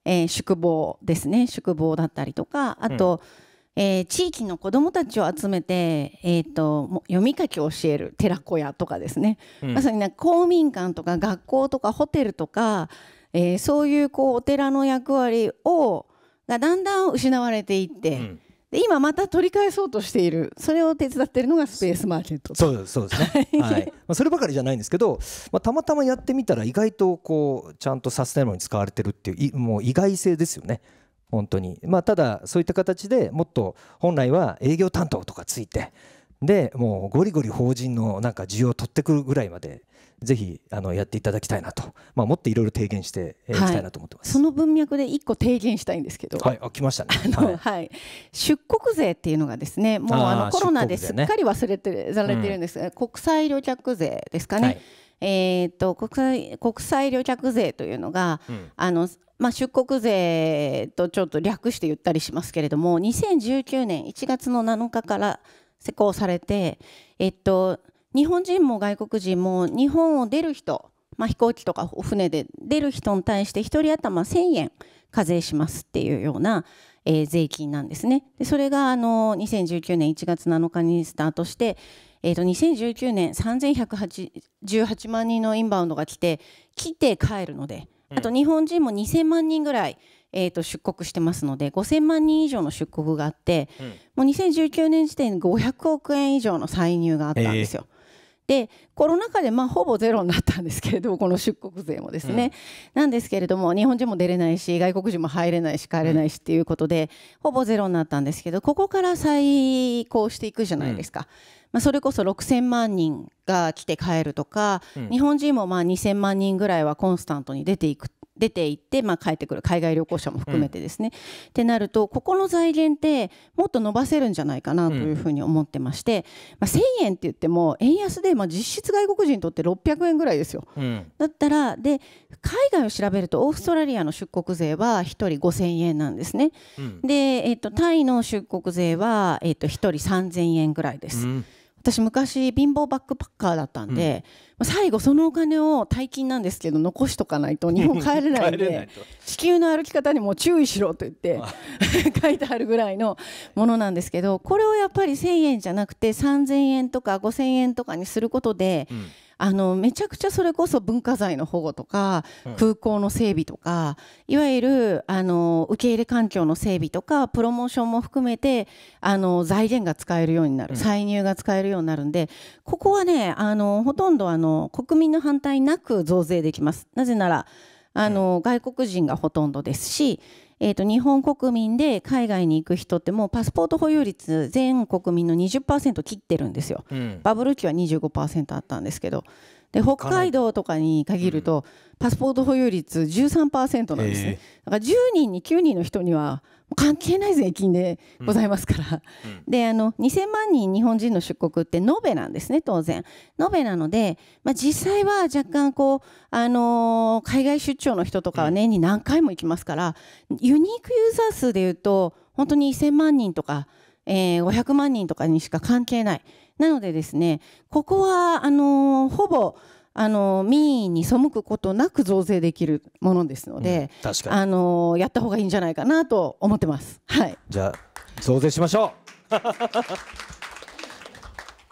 [SPEAKER 4] え宿坊ですね宿坊だったりとかあと、うんえー、地域の子どもたちを集めて、えーと、読み書きを教える寺子屋とかですね、うん、まさになんか公民館とか学校とかホテルとか、えー、そういうこうお寺の役割をがだんだん失われていって、うん、で今また取り返そうとしているそれを手伝っているのがスペースマーケット
[SPEAKER 2] そうそうですね、はいまあ、そればかりじゃないんですけど、まあ、たまたまやってみたら意外とこうちゃんとサステナブルに使われてるっていうもう意外性ですよね。本当にまあただそういった形でもっと本来は営業担当とかついてでもうゴリゴリ法人のなんか需要を取ってくるぐらいまでぜひあのやっていただきたいなと、まあ、もっといろいろ提言していきたいなと思って
[SPEAKER 4] ます、はい、その文脈で1個提言したいんですけど、はい、
[SPEAKER 2] あ来ましたね、は
[SPEAKER 4] い、はい、出国税っていうのがですねもうあのコロナですっかり忘れて、ね、されてるんですが、うん、国際旅客税ですかね、えーと、国際国際旅客税というのが、うん、あのまあ、出国税とちょっと略して言ったりしますけれども2019年1月の7日から施行されて、えっと、日本人も外国人も日本を出る人、まあ、飛行機とか船で出る人に対して1人頭1000円課税しますっていうような、えー、税金なんですね。でそれがあの2019年1月7日にスタートしてえー、と2019年3118万人のインバウンドが来て来て帰るので、うん、あと日本人も2000万人ぐらい、えー、と出国してますので5000万人以上の出国があって、うん、もう2019年時点で500億円以上の歳入があったんですよ。えーでコロナ禍でまあほぼゼロになったんですけれども この出国税もですね、うん、なんですけれども日本人も出れないし外国人も入れないし帰れないしっていうことで、うん、ほぼゼロになったんですけどここから再興していくじゃないですか。うんまあ、それこそ6000万人が来て帰るとか、日本人もまあ2000万人ぐらいはコンスタントに出ていくっ出て行って、まあ、帰ってくる海外旅行者も含めてですね、うん、ってなるとここの財源ってもっと伸ばせるんじゃないかなというふうに思ってまして、うん、まあ、1,000円って言っても円安で、まあ、実質外国人にとって600円ぐらいですよ。うん、だったらで海外を調べるとオーストラリアの出国税は1人5,000円なんですね。で、えっとタイの出国税は、えっと1人3,000円ぐらいです。私昔貧乏バックパッカーだったんで、うん、最後そのお金を大金なんですけど残しとかないと日本帰れないんで地球の歩き方にも注意しろと言って 書いてあるぐらいのものなんですけどこれをやっぱり1,000円じゃなくて3,000円とか5,000円とかにすることで、うんあのめちゃくちゃそれこそ文化財の保護とか、空港の整備とかいわゆるあの受け入れ環境の整備とかプロモーションも含めてあの財源が使えるようになる、歳入が使えるようになるんでここはねあのほとんどあの国民の反対なく増税できます。なぜならあの、外国人がほとんどですしえーと、日本国民で海外に行く人ってもうパスポート保有率全国民の20%切ってるんですよ、うん、バブル期は25%あったんですけどで北海道とかに限ると、パスポート保有率13%なんですね、だから10人に9人の人には関係ない税金でございますから、うん、であの2000万人日本人の出国って延べなんですね当然延べなので、まあ、実際は若干こう、あのー、海外出張の人とかは年に何回も行きますからユニークユーザー数でいうと本当に1000万人とか、えー、500万人とかにしか関係ない。なのでですねここはあのー、ほぼあの民意に背くことなく増税できるものですので、うん、あのやった方がいいんじゃないかなと思ってます。はい、
[SPEAKER 2] じゃあ増税しましょう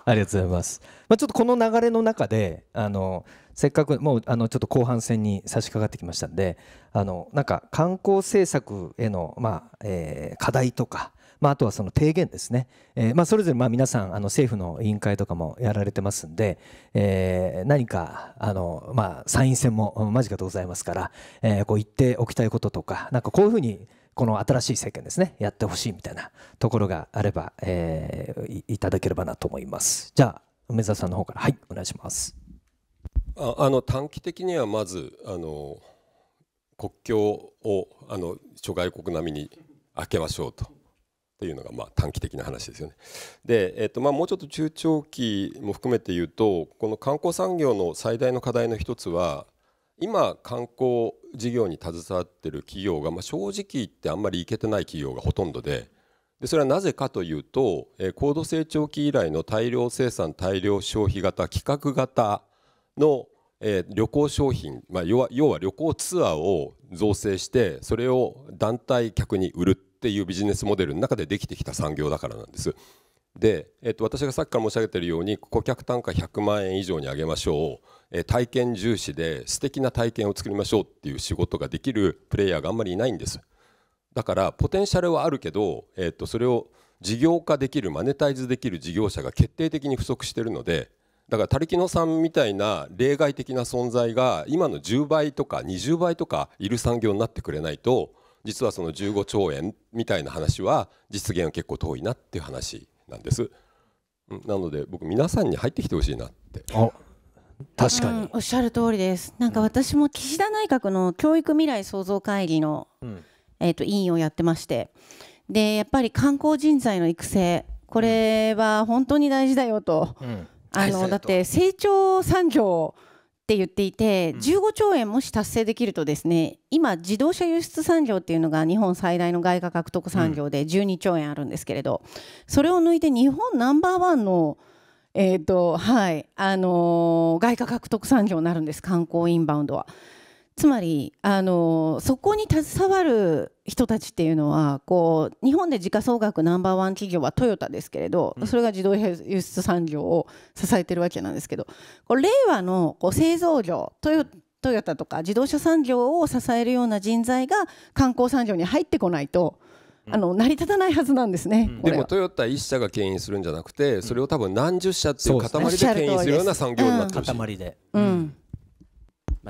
[SPEAKER 2] ありがとうございます。まあ、ちょっとこの流れの中であのせっかくもうあのちょっと後半戦に差し掛かってきましたんであのなんか観光政策への、まあえー、課題とかまあ、あとはその提言ですね、えー、まあ、それぞれま皆さんあの政府の委員会とかもやられてますんで、えー、何かあの、まあ、参院選も間近でございますから、えこう言っておきたいこととかなんかこういうふうにこの新しい政権ですねやってほしいみたいなところがあれば、えいただければなと思います。じゃあ梅沢さんの方からはいお願いします。
[SPEAKER 5] ああの短期的にはまずあの国境をあの諸外国並みに開けましょうとというのがまあ短期的な話ですよね。で、えっとまあ、もうちょっと中長期も含めて言うとこの観光産業の最大の課題の一つは今観光事業に携わってる企業が、まあ、正直言ってあんまりいけてない企業がほとんどで。でそれはなぜかというと、えー、高度成長期以来の大量生産大量消費型企画型の、えー、旅行商品、まあ、要は要は旅行ツアーを造成してそれを団体客に売るっていうビジネスモデルの中でできてきた産業だからなんです。で、えっと、私がさっきから申し上げているように顧客単価100万円以上に上げましょう、え体験重視で素敵な体験を作りましょうっていう仕事ができるプレイヤーがあんまりいないんですだからポテンシャルはあるけど、えっと、それを事業化できるマネタイズできる事業者が決定的に不足してるのでだから他力のさんみたいな例外的な存在が今の10倍とか20倍とかいる産業になってくれないと実はその15兆円みたいな話は実現は結構遠いなっていう話なんです。なので僕皆さんに入ってきてほしいなって。確かに、
[SPEAKER 4] うん、おっしゃる通りですなんか私も岸田内閣の教育未来創造会議の、うん、えっと、と委員をやってましてでやっぱり観光人材の育成これは本当に大事だよと、うん、あのだって成長産業をって言っていて、15兆円もし達成できるとですね今自動車輸出産業っていうのが日本最大の外貨獲得産業で12兆円あるんですけれど、それを抜いて日本ナンバーワンのえーとはいあのー、外貨獲得産業になるんです観光インバウンドは。つまりあのそこに携わる人たちっていうのはこう日本で時価総額ナンバーワン企業はトヨタですけれど、それが自動輸出産業を支えてるわけなんですけどこれ令和のこう製造業トヨトヨタとか自動車産業を支えるような人材が観光産業に入ってこないと。あの成り立たないはずなんですね、うん、でも
[SPEAKER 5] トヨタ1社が牽引するんじゃなくてそれを多分何十社っていう塊で牽引するような産業になってるし、うん、塊で、
[SPEAKER 3] うん、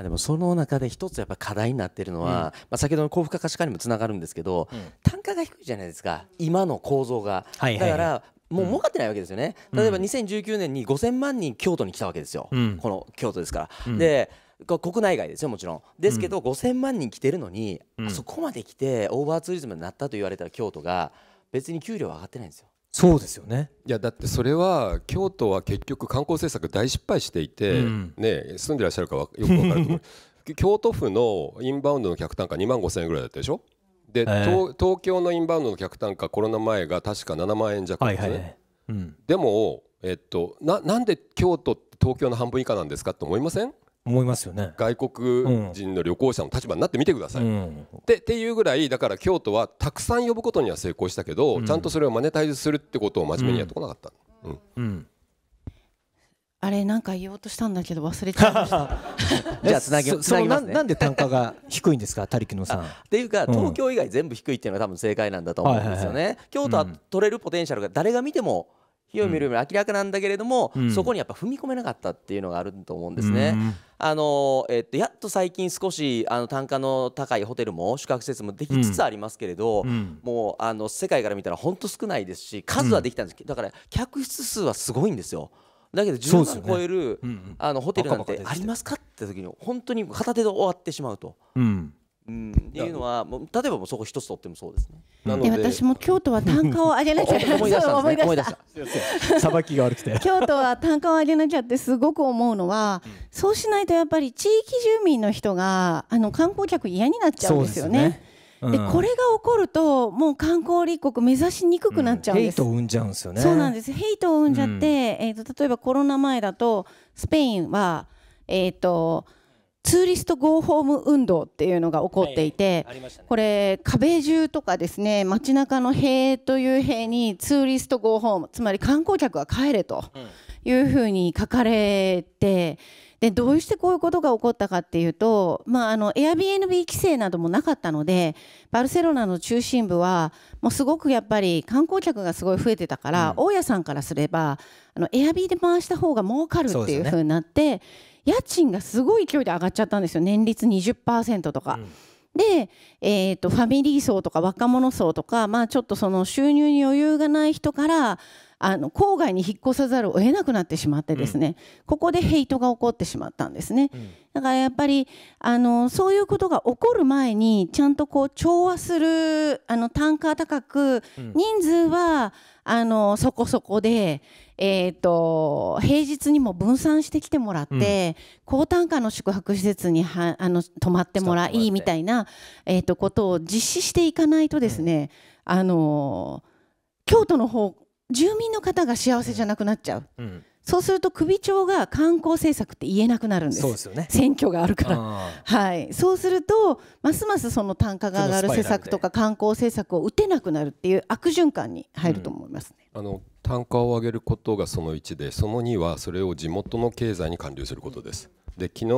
[SPEAKER 3] まあ、でもその中で一つやっぱ課題になってるのは、まあ、先ほどの高付加価値化にもつながるんですけど、単価が低いじゃないですか今の構造が、だからもう儲かってないわけですよね、例えば2019年に5000万人京都に来たわけですよ、この京都ですから、で国内外ですよもちろんですけど、うん、5000万人来てるのに、あそこまで来てオーバーツーリズムになったと言われた京都が別に給料上がってないんですよそ
[SPEAKER 2] うですよね
[SPEAKER 5] いやだってそれは京都は結局観光政策大失敗していて、うん、ね、住んでらっしゃるかはよく分かると思う京都府のインバウンドの客単価2万5000円ぐらいだったでしょで、えー、東京のインバウンドの客単価コロナ前が確か7万円弱ですね、でも、えっと、ななんで京都って東京の半分以下なんですかって思いません
[SPEAKER 2] 思いますよね
[SPEAKER 5] 外国人の旅行者の立場になってみてください。うん、でっていうぐらいだから京都はたくさん呼ぶことには成功したけど、うん、ちゃんとそれをマネタイズするってことを真面目にやってこなかった。
[SPEAKER 2] うん
[SPEAKER 4] あれなんか言おうとしたんだけど忘れちゃいました。
[SPEAKER 3] じゃあつなげつなますね。なんで単
[SPEAKER 2] 価が低いんですか、たりきのさん。っ
[SPEAKER 3] ていうか東京以外全部低いっていうのが多分正解なんだと思うんですよね。京都は取れるポテンシャルが誰が見ても火を見る明らかなんだけれども、うん、そこにやっぱ踏み込めなかったっていうのがあると思うんですね。あのえっと、やっと最近少しあの単価の高いホテルも宿泊施設もできつつありますけれど、うん、もうあの世界から見たら本当少ないですし数はできたんですけど、だから客室数はすごいんですよ。だけど10万超える、ねうんうん、あのホテルなんてありますかって時に本当に片手で終わってしまうと。うんうん、っていうのはもう例えばもうそこ一つとってもそうですね。で私
[SPEAKER 4] も京都は単価を上げなきゃ 思い出した、ね、思い出した。さばきが悪くて京都は単価を上げなきゃってすごく思うのは、うん、そうしないとやっぱり地域住民の人があの観光客嫌になっちゃうんですよね。で、うん、これが起こるともう観光立国目指しにくくなっちゃうんです、うん、ヘイ
[SPEAKER 2] トを生んじゃうんですよねそうなんです
[SPEAKER 4] ヘイトを生んじゃって、うん、えーと、と例えばコロナ前だとスペインはえっ、ー、とツーリストゴーホーム運動っていうのが起こっていて、ね、これ壁中とかですね街中の塀という塀にツーリストゴーホームつまり観光客は帰れというふうに書かれて。でどうしてこういうことが起こったかっていうと、まあ、あの Airbnb 規制などもなかったのでバルセロナの中心部はもうすごくやっぱり観光客がすごい増えてたから、うん、大家さんからすればあの Airb で回した方が儲かるっていうふうになって。家賃がすごい勢いで上がっちゃったんですよ年率20%とか。うんで、えーと、ファミリー層とか若者層とか、まあ、ちょっとその収入に余裕がない人からあの郊外に引っ越さざるを得なくなってしまってですね、うん、ここでヘイトが起こってしまったんですね、うん、だからやっぱりあのそういうことが起こる前にちゃんとこう調和するあの単価高く人数は、あのそこそこで。えーと、平日にも分散してきてもらって、うん、高単価の宿泊施設にはあの泊まってもらいみたいな、えーと、ことを実施していかないとですね、うん、あの京都の方住民の方が幸せじゃなくなっちゃう。うんそうすると首長が観光政策って言えなくなるんですそうですよ、ね、選挙があるから、はい、そうするとますますその単価が上がる施策とか観光政策を打てなくなるっていう悪循環に入ると思います、ね
[SPEAKER 5] うん、あの単価を上げることがその1でその2はそれを地元の経済に還流することです。で昨日あ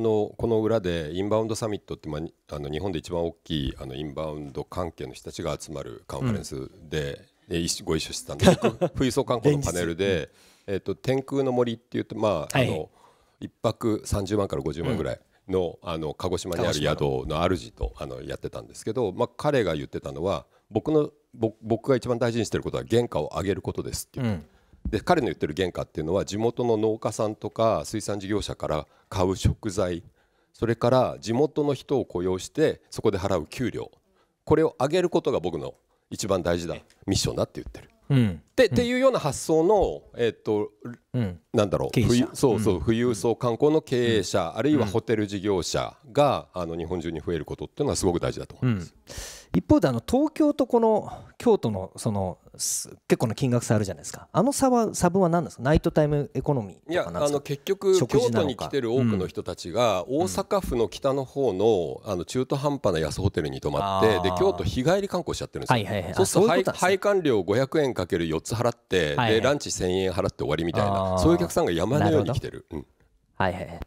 [SPEAKER 5] のこの裏でインバウンドサミットって、まあ、あの日本で一番大きいあのインバウンド関係の人たちが集まるカンファレンスで、うん、ご一緒してたんで富裕層観光のパネルで。えーと、天空の森っていうと、まあ、はい、あの1泊30万から50万ぐらいのうん、あの鹿児島にある宿の主とあのやってたんですけど、まあ、彼が言ってたのは僕の僕が一番大事にしてることは原価を上げることですっていう、うん、で彼の言ってる原価っていうのは地元の農家さんとか水産事業者から買う食材それから地元の人を雇用してそこで払う給料これを上げることが僕の一番大事なミッションだって言ってる。うん、で、っていうような発想の、えー、っとうん、なんだろうそうそう、富裕層観光の経営者、あるいはホテル事業者があの日本中に増えることっていうのはすごく大事だと思い
[SPEAKER 2] ます、一方であの東京とこの京都のその結構な金額差あるじゃないですかあの差は差分は何ですかナイトタイムエコノミ
[SPEAKER 5] ーいやあの結局京都に来てる多くの人たちが、大阪府の北の方のあの中途半端な安ホテルに泊まってで京都日帰り観光しちゃってるんですよ、はいはい、そうすると配管料500円かける4つ払って、でランチ1000円払って終わりみたいなそういうお客さんが山のように来てる。はいはい、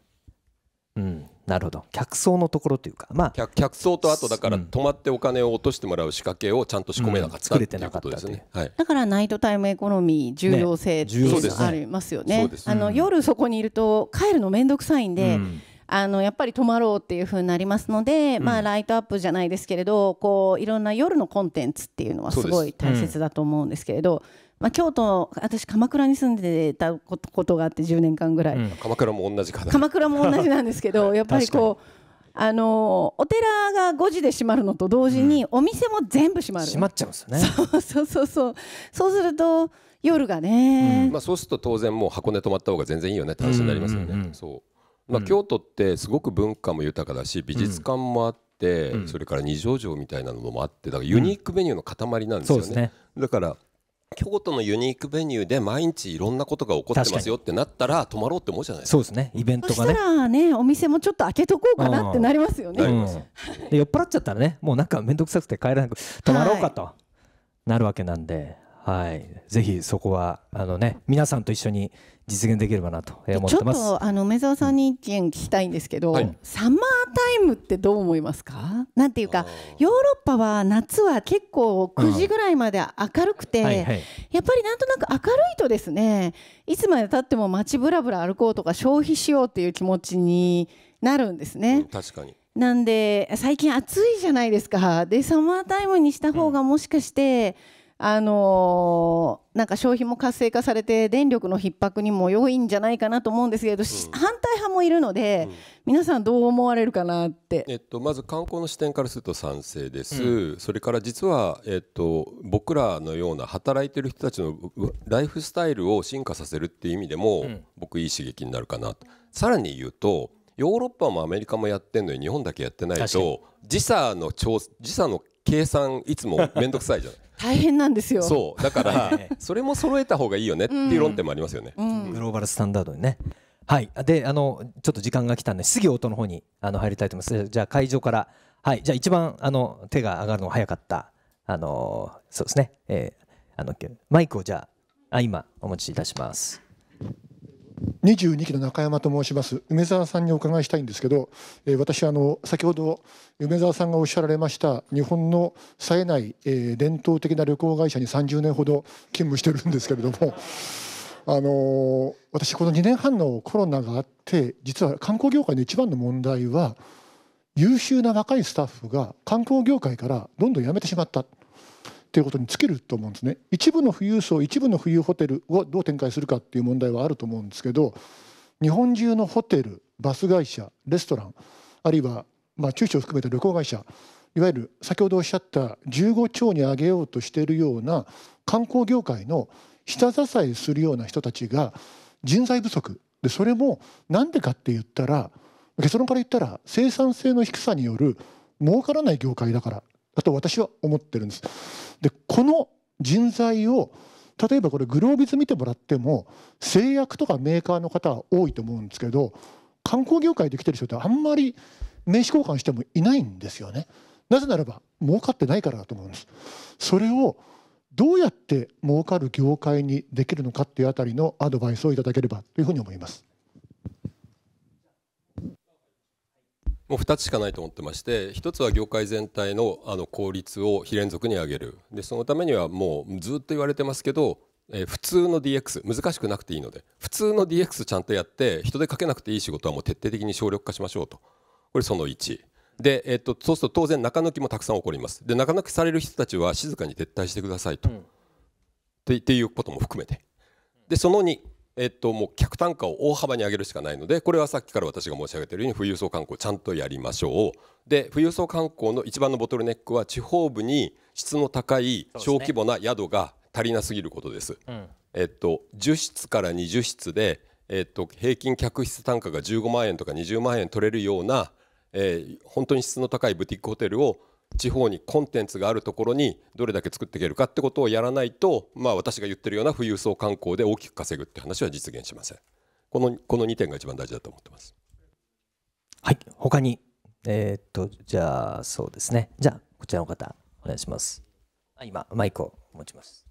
[SPEAKER 5] うんなるほど客層
[SPEAKER 4] のところというか、まあ、客
[SPEAKER 5] 客層とあとだから泊まってお金を落としてもらう仕掛けをちゃんと仕込めなかった、うん、ってなかったですね、はい、
[SPEAKER 4] だからナイトタイムエコノミー重要性っていうのがありますよね、ねね、あの、夜そこにいると帰るの面倒くさいんで、うん、あのやっぱり泊まろうっていうふうになりますので、まあ、ライトアップじゃないですけれどこういろんな夜のコンテンツっていうのはすごい大切だと思うんですけれど。まあ、京都私鎌倉に住んでたことがあって10年間ぐらい、うん、
[SPEAKER 5] 鎌倉も同じかな鎌倉も同じなんで
[SPEAKER 4] すけどやっぱりこうあのお寺が5時で閉まるのと同時に、お店も全部閉まる、うん、閉まっちゃうんですよねそうそうそうそうそうすると夜がね、う
[SPEAKER 5] ん、まあ、そうすると当然もう箱根泊まった方が全然いいよねって話になりますよね、うんうんうん、そうまあ、京都ってすごく文化も豊かだし美術館もあって、それから二条城みたいなのもあってだからユニークメニューの塊なんですよね,、だから京都のユニークベニューで毎日いろんなことが起こってますよってなったら泊まろうって思うじゃないですかそうで
[SPEAKER 2] すねイベントがねそし
[SPEAKER 4] たらねお店もちょっと開けとこうかなってなりますよね、うんうん、で酔っ払っちゃったらねもうな
[SPEAKER 2] んか面倒くさくて帰らなく泊まろうかとなるわけなんで、はい、ぜひそこはあのね皆さんと一緒に実現できればなと思ってますちょっとあ
[SPEAKER 4] の梅沢さんに意見聞きたいんですけど、はい、サマータイムってどう思いますかなんていうかヨーロッパは夏は結構9時ぐらいまで明るくて、うんはいはい、やっぱりなんとなく明るいとですねいつまでたっても街ぶらぶら歩こうとか消費しようっていう気持ちになるんですね。うん、確かになんで最近暑いじゃないですかでサマータイムにした方がもしかして、うんあのー、なんか消費も活性化されて電力の逼迫にも良いんじゃないかなと思うんですけど、うん、反対派もいるので、うん、皆さんどう思われるかなって、
[SPEAKER 5] えっと、まず観光の視点からすると賛成です、うん、それから実は、えっと、僕らのような働いてる人たちのライフスタイルを進化させるっていう意味でも、僕いい刺激になるかなと。さらに言うとヨーロッパもアメリカもやってんのに日本だけやってないと時差の調時差の計算いつも面倒くさいじゃない
[SPEAKER 4] 大変なんですよそうだか
[SPEAKER 5] ら それも揃えた方がいいよねっていう論点もありますよね、
[SPEAKER 4] うんう
[SPEAKER 2] ん、グローバルスタンダードにねはいであのちょっと時間が来たんで質疑応答の方にあの入りたいと思いますじゃあ会場からはいじゃあ一番あの手が上がるのが早かったあのそうですね、えー、あのマイクをじゃあ今お持ちいたします
[SPEAKER 1] 22期の中山と申します梅沢さんにお伺いしたいんですけど、えー、私あの先ほど梅沢さんがおっしゃられました日本の冴えない、えー、伝統的な旅行会社に30年ほど勤務してるんですけれども。あのー、私この2年半のコロナがあって実は観光業界の一番の問題は優秀な若いスタッフが観光業界からどんどん辞めてしまった。ということに尽きると思うんですね一部の富裕層一部の富裕ホテルをどう展開するかっていう問題はあると思うんですけど日本中のホテルバス会社レストランあるいはまあ中小を含めた旅行会社いわゆる先ほどおっしゃった15兆に上げようとしているような観光業界の下支えするような人たちが人材不足でそれも何でかって言ったら結論から言ったら生産性の低さによる儲からない業界だからだと私は思ってるんです。でこの人材を例えばこれグロービス見てもらっても製薬とかメーカーの方は多いと思うんですけど観光業界で来てる人ってあんまり名刺交換してもいないんですよね。なぜならば儲かってないからだと思うんです。それをどうやって儲かる業界にできるのかっていうあたりのアドバイスをいただければというふうに思います。
[SPEAKER 5] もう2つしかないと思ってまして1つは業界全体のあの効率を非連続に上げるでそのためにはもうずっと言われてますけど、えー、普通の DX 難しくなくていいので普通の DX ちゃんとやって人手かけなくていい仕事はもう徹底的に省力化しましょうとこれその1。で、えっと、そうすると当然中抜きもたくさん起こりますで中抜きされる人たちは静かに撤退してくださいと、うん、っていうことも含めてでその2えっと、もう客単価を大幅に上げるしかないのでこれはさっきから私が申し上げているように富裕層観光ちゃんとやりましょうで富裕層観光の一番のボトルネックは地方部に質の高い小規模な宿が足りなすぎることです。うん、えっと、1室から二十室で、えっと、平均客室単価が十五万円とか二十万円取れるような、えー、本当に質の高いブティックホテルを地方にコンテンツがあるところにどれだけ作っていけるかってことをやらないと、まあ、私が言ってるような富裕層観光で大きく稼ぐって話は実現しませんこのこの2点が一番大事だと思ってます
[SPEAKER 2] はい他にえー、っとじゃあそうですねじゃあこちらの方お願いします今マイクを持ちます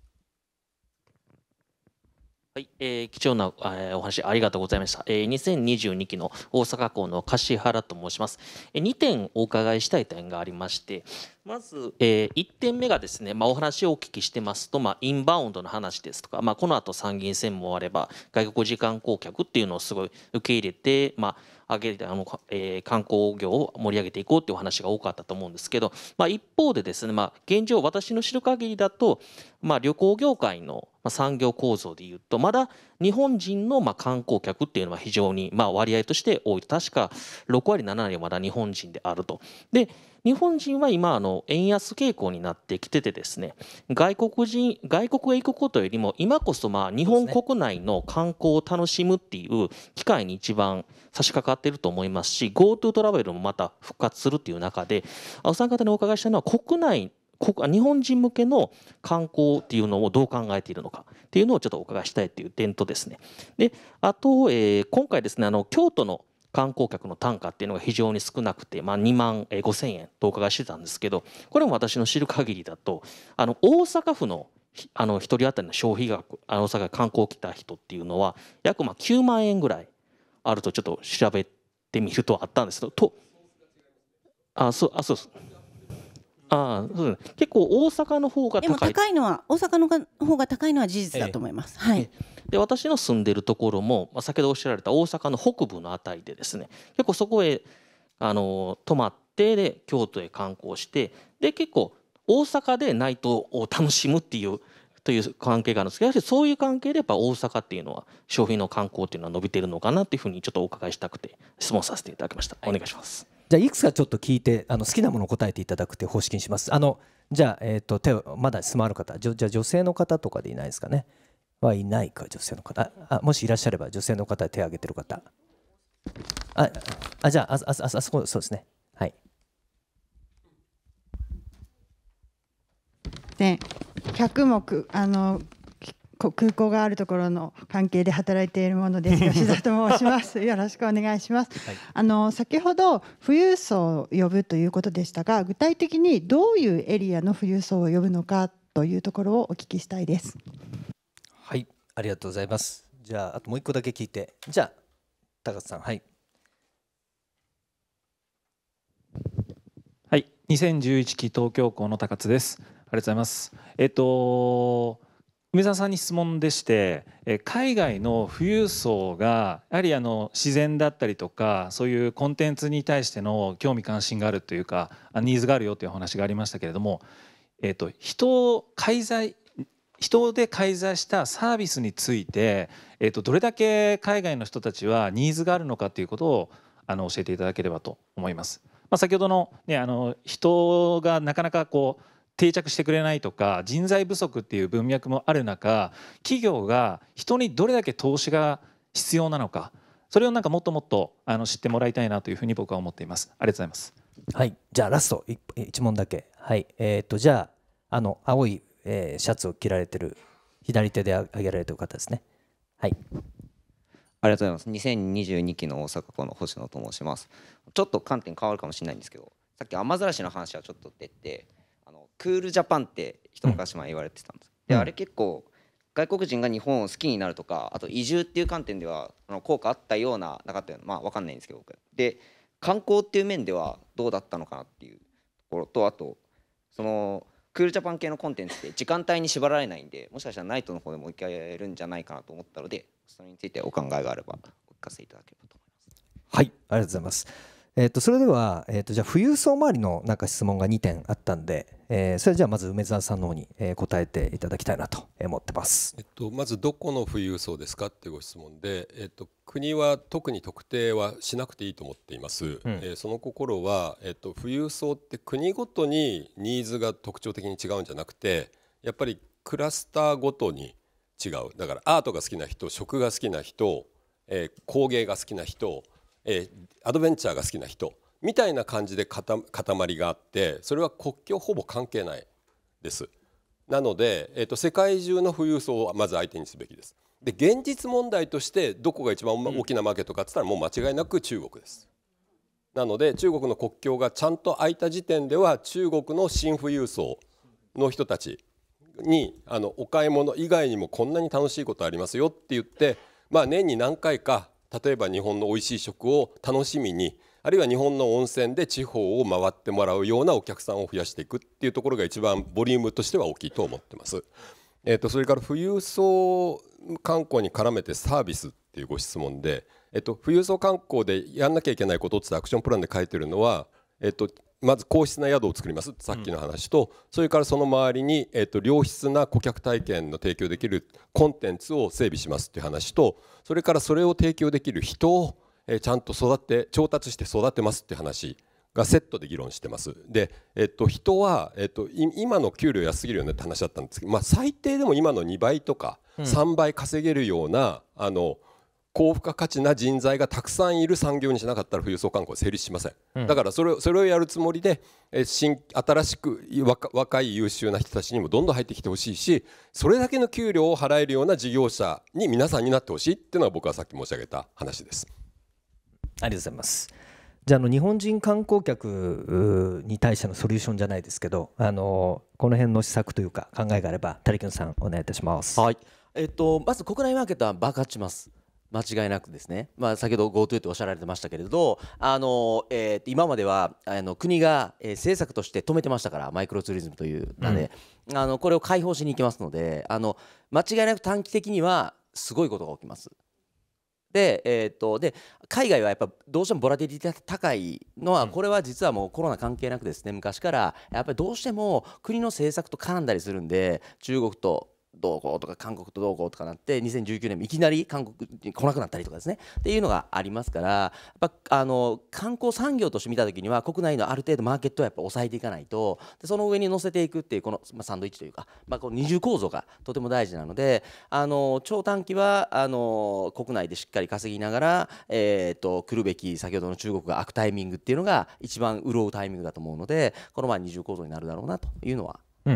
[SPEAKER 6] はい、えー、貴重な、えー、お話ありがとうございました。えー、2022期の大阪港の柏原と申します。えー、2点お伺いしたい点がありまして、まず、えー、1点目がですね、まあ、お話をお聞きしてますと、まあ、インバウンドの話ですとか、まあ、この後参議院選もあれば、外国時間顧客っていうのをすごい受け入れて、まあ、上げあの、えー、観光業を盛り上げていこうというお話が多かったと思うんですけど、まあ、一方でですね、まあ、現状私の知る限りだと、まあ、旅行業界の産業構造でいうとまだ日本人のまあ観光客っていうのは非常にまあ割合として多い確か6割7割はまだ日本人であると。で日本人は今あの円安傾向になってきててですね外国人外国へ行くことよりも今こそまあ日本国内の観光を楽しむっていう機会に一番差し掛かっていると思いますし GoTo トラベルもまた復活するっていう中でお三方にお伺いしたのは国内日本人向けの観光っていうのをどう考えているのかっていうのをちょっとお伺いしたいという点とですねであと、えー、今回ですねあの京都の観光客の単価っていうのが非常に少なくて、まあ、2万5千円10日がしてたんですけどこれも私の知る限りだとあの大阪府のあの1人当たりの消費額あの大阪観光来た人っていうのは約まあ9万円ぐらいあるとちょっと調べてみるとあったんですけどとあそうあそうです。ああ、そう、ですね、結構大阪の方が高い。高
[SPEAKER 4] いのは大阪の方が高いのは事実だと思い
[SPEAKER 6] ます。ええ、はい。で私の住んでるところも、まあ、先ほどおっしゃられた大阪の北部のあたりでですね、結構そこへあの泊まってで京都へ観光して、で結構大阪でナイトを楽しむっていうという関係があるんですけど、そういう関係でやっぱ大阪っていうのは消費の観光っていうのは伸びてるのかなっていうふうにちょっとお伺いしたくて質問させていただきました。お願いします。
[SPEAKER 2] じゃあいくつかちょっと聞いてあの好きなものを答えていただくって方式にしますあのじゃあ、えーと、手まだ質問ある方じじゃあ女性の方とかでいないですかねはいないか女性の方あもしいらっしゃれば女性の方手を挙げてる方ああじゃああああそこそうですねはい
[SPEAKER 4] で百目あの空港があるところの関係で働いているものです。吉田と申します。よろしくお願いします。はい、あの先ほど富裕層を呼ぶということでしたが、具体的にどういうエリアの富裕層を呼ぶのかというところをお聞きしたいです。
[SPEAKER 2] はい、ありがとうございます。じゃああともう一個だけ聞いて、じゃあ高津さん、はい。
[SPEAKER 6] はい、2011期東京校の高津です。ありがとうございます。えっと。梅沢さんに質問でして海外の富裕層がやはりあの自然だったりとかそういうコンテンツに対しての興味関心があるというかニーズがあるよというお話がありましたけれども、えー、と人を介在人で介在したサービスについて、えー、とどれだけ海外の人たちはニーズがあるのかということをあの教えていただければと思います。まあ、先ほどの,、ね、あの人がなかなかこう定着してくれないとか人材不足っていう文脈もある中企業が人にどれだけ投資が必要なのかそれをなんかもっともっとあの知ってもらいたいなというふうに僕は思っていますありがとうございますはいじゃあラスト 1, 1問だけは
[SPEAKER 2] いえー、っとじゃああの青い、えー、シャツを着られてる左手で挙げられてる方ですね
[SPEAKER 3] はいありがとうございます2022期の大阪校の星野と申しますちょっと観点変わるかもしれないんですけどさっき雨ざらしの話はちょっと出てクールジャパンって一昔前言われてたんです、であれ結構外国人が日本を好きになるとかあと移住っていう観点ではあの効果あったようななかったようなまあ分かんないんですけど僕で観光っていう面ではどうだったのかなっていうところとあとそのクールジャパン系のコンテンツって時間帯に縛られないんでもしかしたらナイトの方でもう一回やるんじゃないかなと思ったのでそれについてお考えがあればお聞かせいただければと思い
[SPEAKER 2] ますはいありがとうございますえっ、とそれではえっ、とじゃあ富裕層周りのなんか質問が2点あったんでえー、それじゃあまず梅沢さんの方に、えー、答えていただきたいなと思ってます、えっ
[SPEAKER 5] と、まずどこの富裕層ですかってご質問で、えっと、国は特に特定はしなくていいと思っています、うん、えー、その心は、えっと、富裕層って国ごとにニーズが特徴的に違うんじゃなくてやっぱりクラスターごとに違うだからアートが好きな人食が好きな人、えー、工芸が好きな人、えー、アドベンチャーが好きな人みたいな感じで塊があってそれは国境ほぼ関係ないです。なので、えー、と世界中の富裕層をまず相手にすべきです。で現実問題としてどこが一番大きなマーケットかっつったらもう間違いなく中国です。なので中国の国境がちゃんと開いた時点では中国の新富裕層の人たちにあのお買い物以外にもこんなに楽しいことありますよって言って、まあ、年に何回か例えば日本のおいしい食を楽しみにあるいは日本の温泉で地方を回ってもらうようなお客さんを増やしていくっていうところが一番ボリュームとしては大きいと思ってます。えー、とそれから富裕層観光に絡めてサービスっていうご質問で、えっと、富裕層観光でやんなきゃいけないことってアクションプランで書いてるのは、えっと、まず皇室な宿を作りますさっきの話と、それからその周りに、えー、と良質な顧客体験の提供できるコンテンツを整備しますっていう話とそれからそれを提供できる人をえちゃんと育って調達して育てますって話がセットで議論してます。で、えっと、人は、えっと、今の給料安すぎるよねって話だったんですけど、まあ、最低でも今の2倍とか3倍稼げるような、うん、あの高付加価値な人材がたくさんいる産業にしなかったら富裕層観光成立しません、うん、だからそれそれをやるつもりでえ新新しく若い優秀な人たちにもどんどん入ってきてほしいしそれだけの給料を払えるような事業者に皆さんになってほしいっていうのが僕はさっき申し上げた話です。ありがとうございます。
[SPEAKER 2] じゃあの日本人観光客に対してのソリューションじゃないですけど、あのこの辺の施策というか考えがあれば、タリキンさんお願いいたします。
[SPEAKER 3] はい。えっとまず国内マーケットは爆発します。間違いなくですね、まあ、先ほど GoTo とおっしゃられてましたけれどあの、えー、今まではあの国が、え政策として止めてましたからマイクロツーリズムというで、うん、あのこれを解放しに行きますのであの間違いなく短期的にはすごいことが起きます。で,、えーと、で海外はやっぱどうしてもボラティリティが高いのは、これは実はもうコロナ関係なくですね昔からやっぱりどうしても国の政策と絡んだりするんで中国とどうこうとか韓国とどうこうとかなって2019年もいきなり韓国に来なくなったりとかですねっていうのがありますからやっぱあの観光産業として見た時には国内のある程度マーケットはやっぱ抑えていかないとでその上に乗せていくっていうこの、まあ、サンドイッチというか、まあ、この二重構造がとても大事なのであの超短期はあの国内でしっかり稼ぎながら、えーと、来るべき先ほどの中国が開くタイミングっていうのが一番潤うタイミングだと思うのでこのま二重構造になるだろうなというのは思っ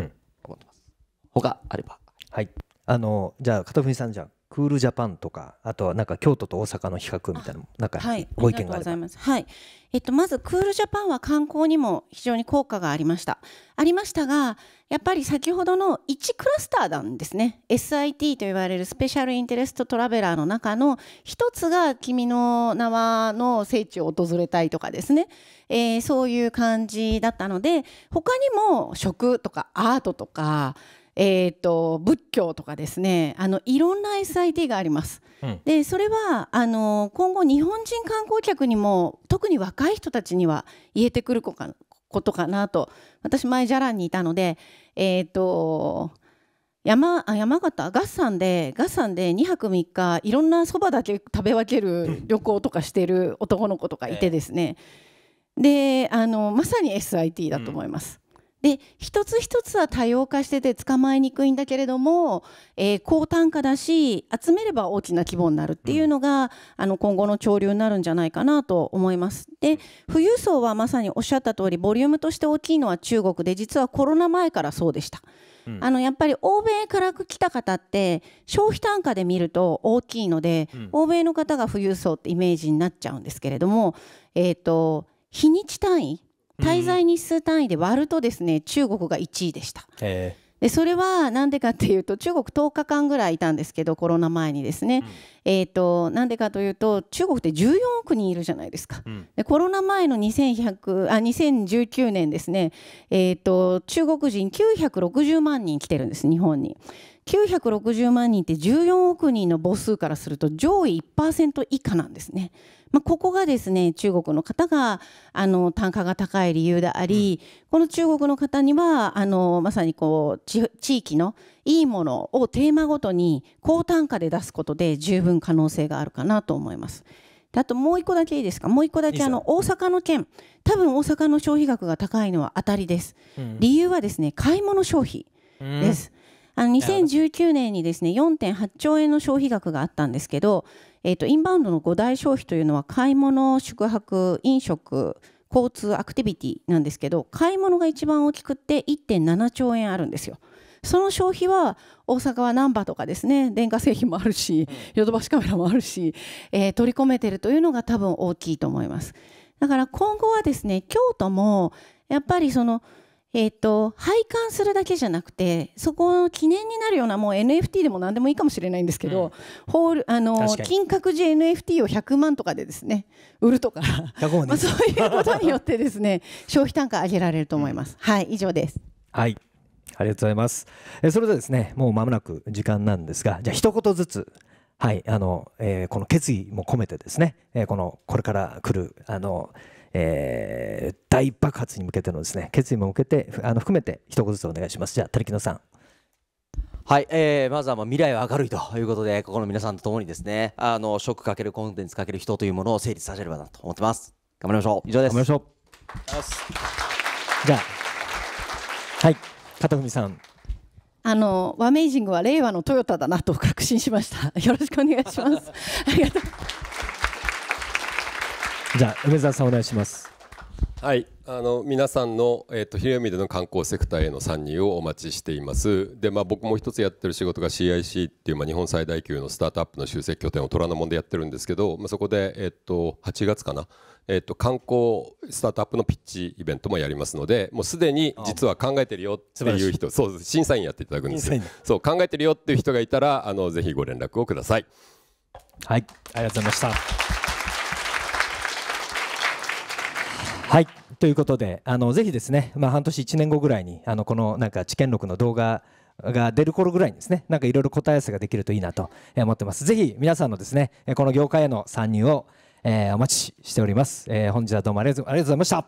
[SPEAKER 3] てます。
[SPEAKER 2] うん、他あればはい。あのじゃあ片文さんじゃクールジャパンとかあとはなんか京都と大阪の比較みたいななんかご意見があれば、い、
[SPEAKER 4] ます。はい。えっとまずクールジャパンは観光にも非常に効果がありました。ありましたが、やっぱり先ほどの1クラスターなんですね。SIT と言われるスペシャルインテレストトラベラーの中の一つが君の名はの聖地を訪れたいとかですね。えー、そういう感じだったので、他にも食とかアートとか。えーと、仏教とかですねあのいろんな SIT があります。うん、でそれはあの今後日本人観光客にも特に若い人たちには言えてくることかなと私前じゃらんにいたので、えーと、山山山形合算で合算で2泊3日いろんなそばだけ食べ分ける旅行とかしてる男の子とかいてですね、うん、であのまさに SIT だと思います。うんで一つ一つは多様化してて捕まえにくいんだけれども、えー、高単価だし集めれば大きな規模になるっていうのが、うん、あの今後の潮流になるんじゃないかなと思います。で富裕層はまさにおっしゃった通りボリュームとして大きいのは中国で実はコロナ前からそうでした。あのやっぱり欧米から来た方って消費単価で見ると大きいので、うん、欧米の方が富裕層ってイメージになっちゃうんですけれども、えーと日にち単位滞在日数単位で割るとですね、中国が1位でした。でそれはなんでかっていうと中国10日間ぐらいいたんですけどコロナ前にですね、うん、えと、なんでかというと中国って14億人いるじゃないですか、うん、でコロナ前の2100あ2019年ですね、えーと中国人960万人来てるんです日本に。960万人って14億人の母数からすると上位1%以下なんですね。まあ、ここがですね中国の方があの単価が高い理由であり、うん、この中国の方にはあのまさにこう地域のいいものをテーマごとに高単価で出すことで十分可能性があるかなと思います。あともう一個だけいいですかもう一個だけあの大阪の件多分大阪の消費額が高いのは当たりです、うん、理由はですね買い物消費です、うんあの2019年にですね4.8兆円の消費額があったんですけどえーと、インバウンドの5大消費というのは買い物宿泊飲食交通アクティビティなんですけど買い物が一番大きくって1.7兆円あるんですよ。その消費は大阪は難波とかですね電化製品もあるしヨドバシカメラもあるし、えー、取り込めてるというのが多分大きいと思います。だから今後はですね京都もやっぱりそのえっ、ー、と、拝観するだけじゃなくて、そこの記念になるような、もう NFT でも何でもいいかもしれないんですけど、うん、ホール、あの、金閣寺 NFT を100万とかでですね、売るとか、まあ、そういうことによってですね、消費単価上げられると思います。はい、以上です。
[SPEAKER 2] はい。ありがとうございます。えそれではですね、もう間もなく時間なんですが、じゃあ一言ずつ、はい、あの、えー、この決意も込めてですね、えー、この、これから来る、あの、えー、大爆発に向けてのですね決意も向けてあの含めて一言ずつお願いしますじゃあ他力野さん
[SPEAKER 3] はい、えー、まずはもう未来は明るいということでここの皆さんとともにですねあのショックかけるコンテンツかける人というものを成立させればなと思ってます頑張りましょう以上です頑張りましょうじゃあはい片文さん
[SPEAKER 4] あのワメイジングは令和のトヨタだなと確信しましたよろしくお願いしますありがとう
[SPEAKER 2] じゃあ梅沢さんお願いします。
[SPEAKER 5] はい、あの皆さんの、えーと、と広みでの観光セクターへの参入をお待ちしています。で、まあ、僕も一つやってる仕事が CIC っていう、まあ、日本最大級のスタートアップの集積拠点を虎ノ門でやってるんですけど、まあ、そこで、えーと、8月かな、えーと、観光スタートアップのピッチイベントもやりますのでもうすでに実は考えてるよっていう人そう審査員やっていただくんですそう考えてるよっていう人がいたらあのぜひご連絡をください。
[SPEAKER 2] はいありがとうございましたはいということであのぜひですね、まあ、半年1年後ぐらいにあのこのなんか知見録の動画が出る頃ぐらいにですねなんかいろいろ答え合わせができるといいなと思ってますぜひ皆さんのですねこの業界への参入を、えー、お待ちしております、えー、本日はどうもありがとうございました